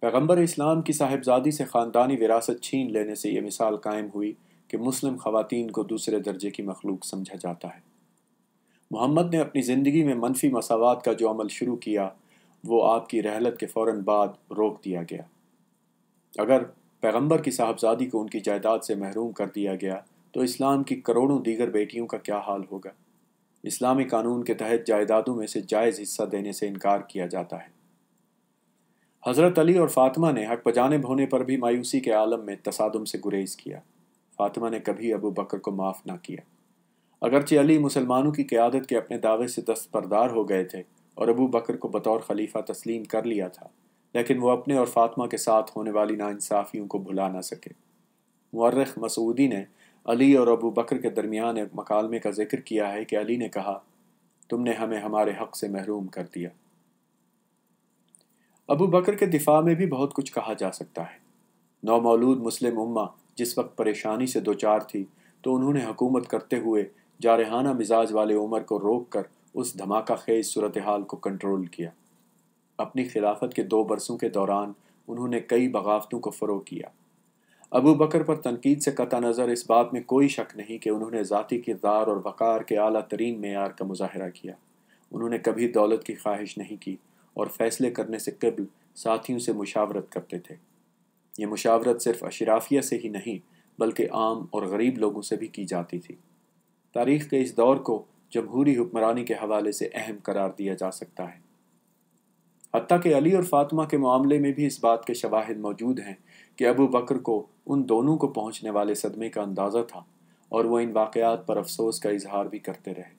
पैगम्बर इस्लाम की साहिबजादी से ख़ानदानी विरासत छीन लेने से यह मिसाल कायम हुई कि मुस्लिम ख़वातीन को दूसरे दर्जे की मखलूक समझा जाता है मोहम्मद ने अपनी ज़िंदगी में मनफी मसावत का जो अमल शुरू किया वो आपकी रहलत के फ़ौर बाद रोक दिया गया अगर पैगम्बर की साहबजादी को उनकी जायदाद से महरूम कर दिया गया तो इस्लाम की करोड़ों दीगर बेटियों का क्या हाल होगा इस्लामी कानून के तहत जायदादों में से जायज़ हिस्सा देने से इनकार किया जाता है हज़रत अली और फातिमा ने हट पजानेब होने पर भी मायूसी के आलम में तसादम से गुरेज किया फातिमा ने कभी अबू बकर को माफ़ ना किया अगरचे अली मुसलमानों की क्यादत के अपने दावे से दस्तबरदार हो गए थे और अबू बकर को बतौर खलीफा तस्लीम कर लिया था लेकिन वो अपने और फातिमा के साथ होने वाली नाानसाफ़ियों को भुला ना सके मर्रख मसूदी ने अली और अबू बकर के दरमियान एक मकालमे का जिक्र किया है कि अली ने कहा तुमने हमें हमारे हक से महरूम कर दिया अबू बकर के दिफा में भी बहुत कुछ कहा जा सकता है नौमौलूद मुस्लिम उम्मा जिस वक्त परेशानी से दो चार थी तो उन्होंने हुकूमत करते हुए जारहाना मिजाज वाले उमर को रोक कर उस धमाका खेज सूरत हाल को कंट्रोल किया अपनी खिलाफत के दो बरसों के दौरान उन्होंने कई बगावतों को फ़रो किया अबू बकर पर तनकीद से कता नज़र इस बात में कोई शक नहीं कि उन्होंने ज़ाती किरदार और वक़ार के अली तरीन मैार का मुजाहरा किया उन्होंने कभी दौलत की ख्वाहिश नहीं की और फ़ैसले करने से कबल साथियों से मुशावरत करते थे ये मुशावरत सिर्फ अशराफिया से ही नहीं बल्कि आम और गरीब लोगों से भी की जाती थी तारीख़ के इस दौर को जमहूरी हुक्मरानी के हवाले से अहम करार दिया जा सकता है हती कि अली और फातमा के मामले में भी इस बात के शवाहद मौजूद हैं कि अबू बकर को उन दोनों को पहुंचने वाले सदमे का अंदाज़ा था और वह इन वाकयात पर अफसोस का इजहार भी करते रहे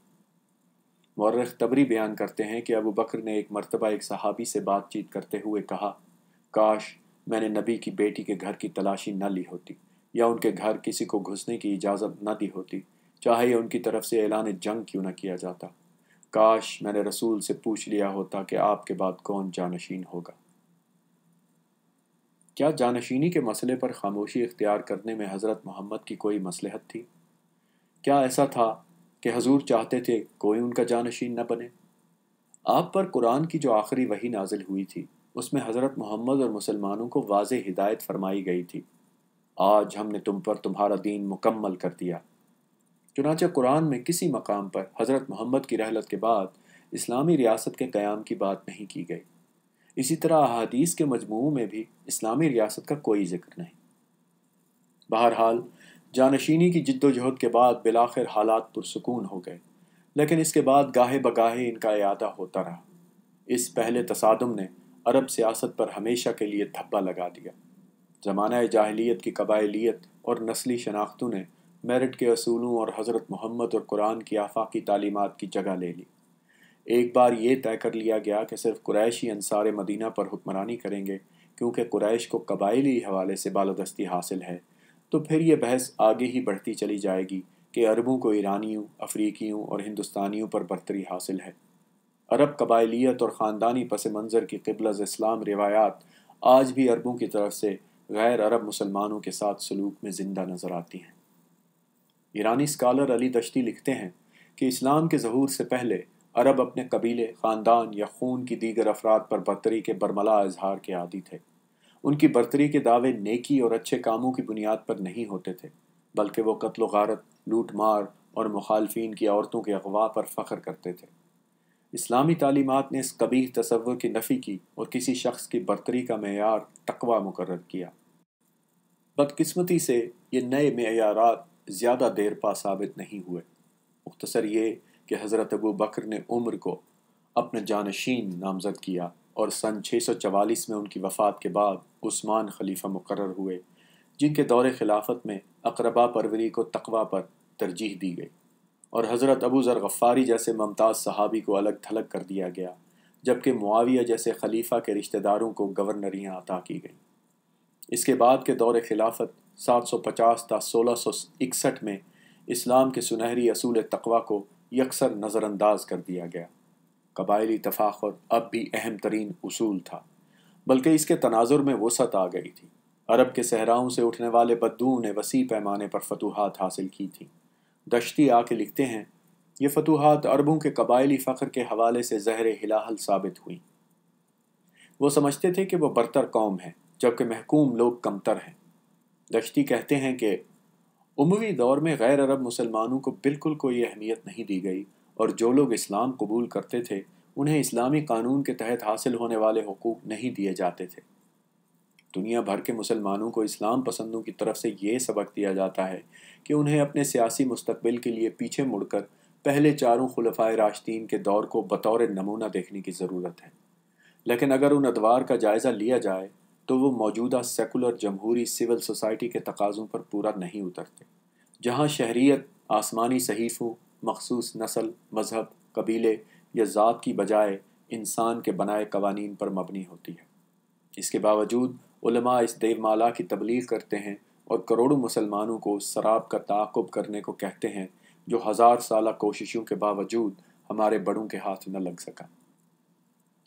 मौरख तबरी बयान करते हैं कि अबू बकर ने एक मरतबा एक सहाबी से बातचीत करते हुए कहा काश मैंने नबी की बेटी के घर की तलाशी न ली होती या उनके घर किसी को घुसने की इजाज़त न दी होती चाहे उनकी तरफ से ऐलान जंग क्यों न किया जाता काश मैंने रसूल से पूछ लिया होता कि आपके बाद कौन जानशीन होगा क्या जानशीनी के मसले पर खामोशी इख्तियार करने में हज़रत मोहम्मद की कोई मसलहत थी क्या ऐसा था कि हजूर चाहते थे कोई उनका जानशीन न बने आप पर कुरान की जो आखिरी वही नाजिल हुई थी उसमें हज़रत मोहम्मद और मुसलमानों को वाज हिदायत फरमाई गई थी आज हमने तुम पर तुम्हारा दीन मुकम्मल कर दिया चुनाच कुरान में किसी मकाम पर हज़रत मोहम्मद की रहलत के बाद इस्लामी रियासत के क़्याम की बात नहीं की गई इसी तरह अहादीस के मजमू में भी इस्लामी रियासत का कोई जिक्र नहीं बहरहाल जानशीनी की जद्दोजहद के बाद बिलाखिर हालात पुरसकून हो गए लेकिन इसके बाद गाहे बगाहे इनका अदा होता रहा इस पहले तसादम ने अरब सियासत पर हमेशा के लिए धब्बा लगा दिया ज़माना जाहलीत की कबायलीत और नस्ली शनाख्तों ने मेरिट के असूलों और हज़रत मोहम्मद और कुरान की आफाकी तालीमत की जगह ले ली एक बार ये तय कर लिया गया कि सिर्फ कुरैश ही अंसार मदीना पर हुक्मरानी करेंगे क्योंकि कुरैश को कबाइली हवाले से बालादस्ती हासिल है तो फिर ये बहस आगे ही बढ़ती चली जाएगी कि अरबों को ईरानियों अफ्रीकियों और हिंदुस्तानियों पर बरतरी हासिल है अरब कबायलियत और ख़ानदानी पस मंज़र की कबलज इस्लाम रिवायात आज भी अरबों की तरफ से गैर अरब मुसलमानों के साथ सलूक में ज़िंदा नज़र आती हैं ईरानी स्कालर अली दश्ती लिखते हैं कि इस्लाम के जहूर से पहले अरब अपने कबीले ख़ानदान या खून की दीगर अफराद पर बरतरी के बरमला इजहार के आदि थे उनकी बरतरी के दावे नेकी और अच्छे कामों की बुनियाद पर नहीं होते थे बल्कि वो कत्लो गारत लूट मार और मुखालफन की औरतों के अगवा पर फ़ख्र करते थे इस्लामी तालीमत ने इस कबी तस्वर की नफ़ी की और किसी शख्स की बरतरी का मैार तकवा मुकर किया बदकस्मती से ये नए मैारात ज़्यादा देर पा साबित नहीं हुए मुख्तसर ये कि हज़रत अबू बकर ने उम्र को अपने जानशीन नामजद किया और सन छः सौ चवालीस में उनकी वफ़ात के बाद उस्मान खलीफा मुकर हुए जिनके दौर खिलाफत में अकरबा परवरी को तकवा पर तरजीह दी गई और हज़रत अबू ज़र गफ़ारी जैसे मुमताज़ सहाबी को अलग थलग कर दिया गया जबकि मुआविया जैसे खलीफा के रिश्तेदारों को गवर्नरियाँ अता की गई इसके बाद के दौर खिलाफत सात सौ पचास था सोलह में इकसठ में इस्लाम के सुनहरी असूल तकवा को यकसर नज़रअंदाज कर दिया गया कबायली तफाखर अब भी अहम तरीन उसूल था बल्कि इसके तनाजुर में वसत आ गई थी अरब के सहराओं से उठने वाले बदूओं ने वसी पैमाने पर फतूहत हासिल की थी दश्ती आके लिखते हैं ये फतूहत अरबों के कबायली फ़खर के हवाले से जहर हिलाहल साबित हुई वो समझते थे कि वह बरतर कौम है जबकि महकूम लोग कमतर हैं दश्ती कहते हैं कि उमवी दौर में गैर अरब मुसलमानों को बिल्कुल कोई अहमियत नहीं दी गई और जो लोग इस्लाम कबूल करते थे उन्हें इस्लामी कानून के तहत हासिल होने वाले हकूक नहीं दिए जाते थे दुनिया भर के मुसलमानों को इस्लाम पसंदों की तरफ से ये सबक दिया जाता है कि उन्हें अपने सियासी मुस्तबिल के लिए पीछे मुड़कर पहले चारों खलफा राशदीन के दौर को बतौर नमूना देखने की ज़रूरत है लेकिन अगर उन अदवार का जायज़ा लिया जाए तो वो मौजूदा सेकुलर जमहूरी सिविल सोसाइटी के तकाज़ों पर पूरा नहीं उतरते जहाँ शहरीत आसमानी सहीफ़ों मखसूस नस्ल मजहब कबीले या ज़ात की बजाय इंसान के बनाए कवानीन पर मबनी होती है इसके बावजूद उलमा इस देवमाला की तबलीग करते हैं और करोड़ों मुसलमानों को शराब का ताकुब करने को कहते हैं जो हज़ार साल कोशिशों के बावजूद हमारे बड़ों के हाथ न लग सका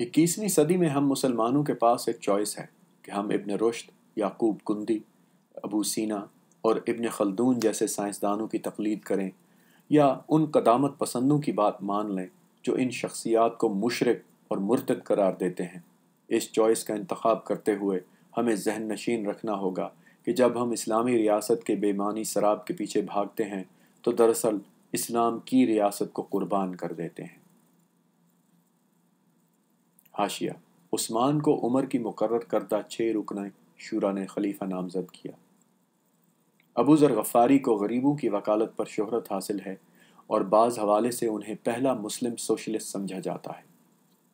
इक्कीसवीं सदी में हम मुसलमानों के पास एक चॉइस है कि हम इब्न रुश्त याकूब कुंदी अबू सीना और इब्न खलदून जैसे साइंसदानों की तकलीद करें या उन कदामत पसंदों की बात मान लें जो इन शख्सियात को मुशरक और मुर्तद करार देते हैं इस चॉइस का इंतखब करते हुए हमें जहन नशीन रखना होगा कि जब हम इस्लामी रियासत के बेमानी शराब के पीछे भागते हैं तो दरअसल इस्लाम की रियासत को कुर्बान कर देते हैं हाशिया उस्मान को उम्र की मुकर करदा छः रुकन शुरा ने खलीफा नामजद किया अबू ज़र गफ़ारी को गरीबों की वकालत पर शोहरत हासिल है और बाज़ हवाले से उन्हें पहला मुस्लिम सोशलिस्ट समझा जाता है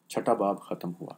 छठा बाब ख़त्म हुआ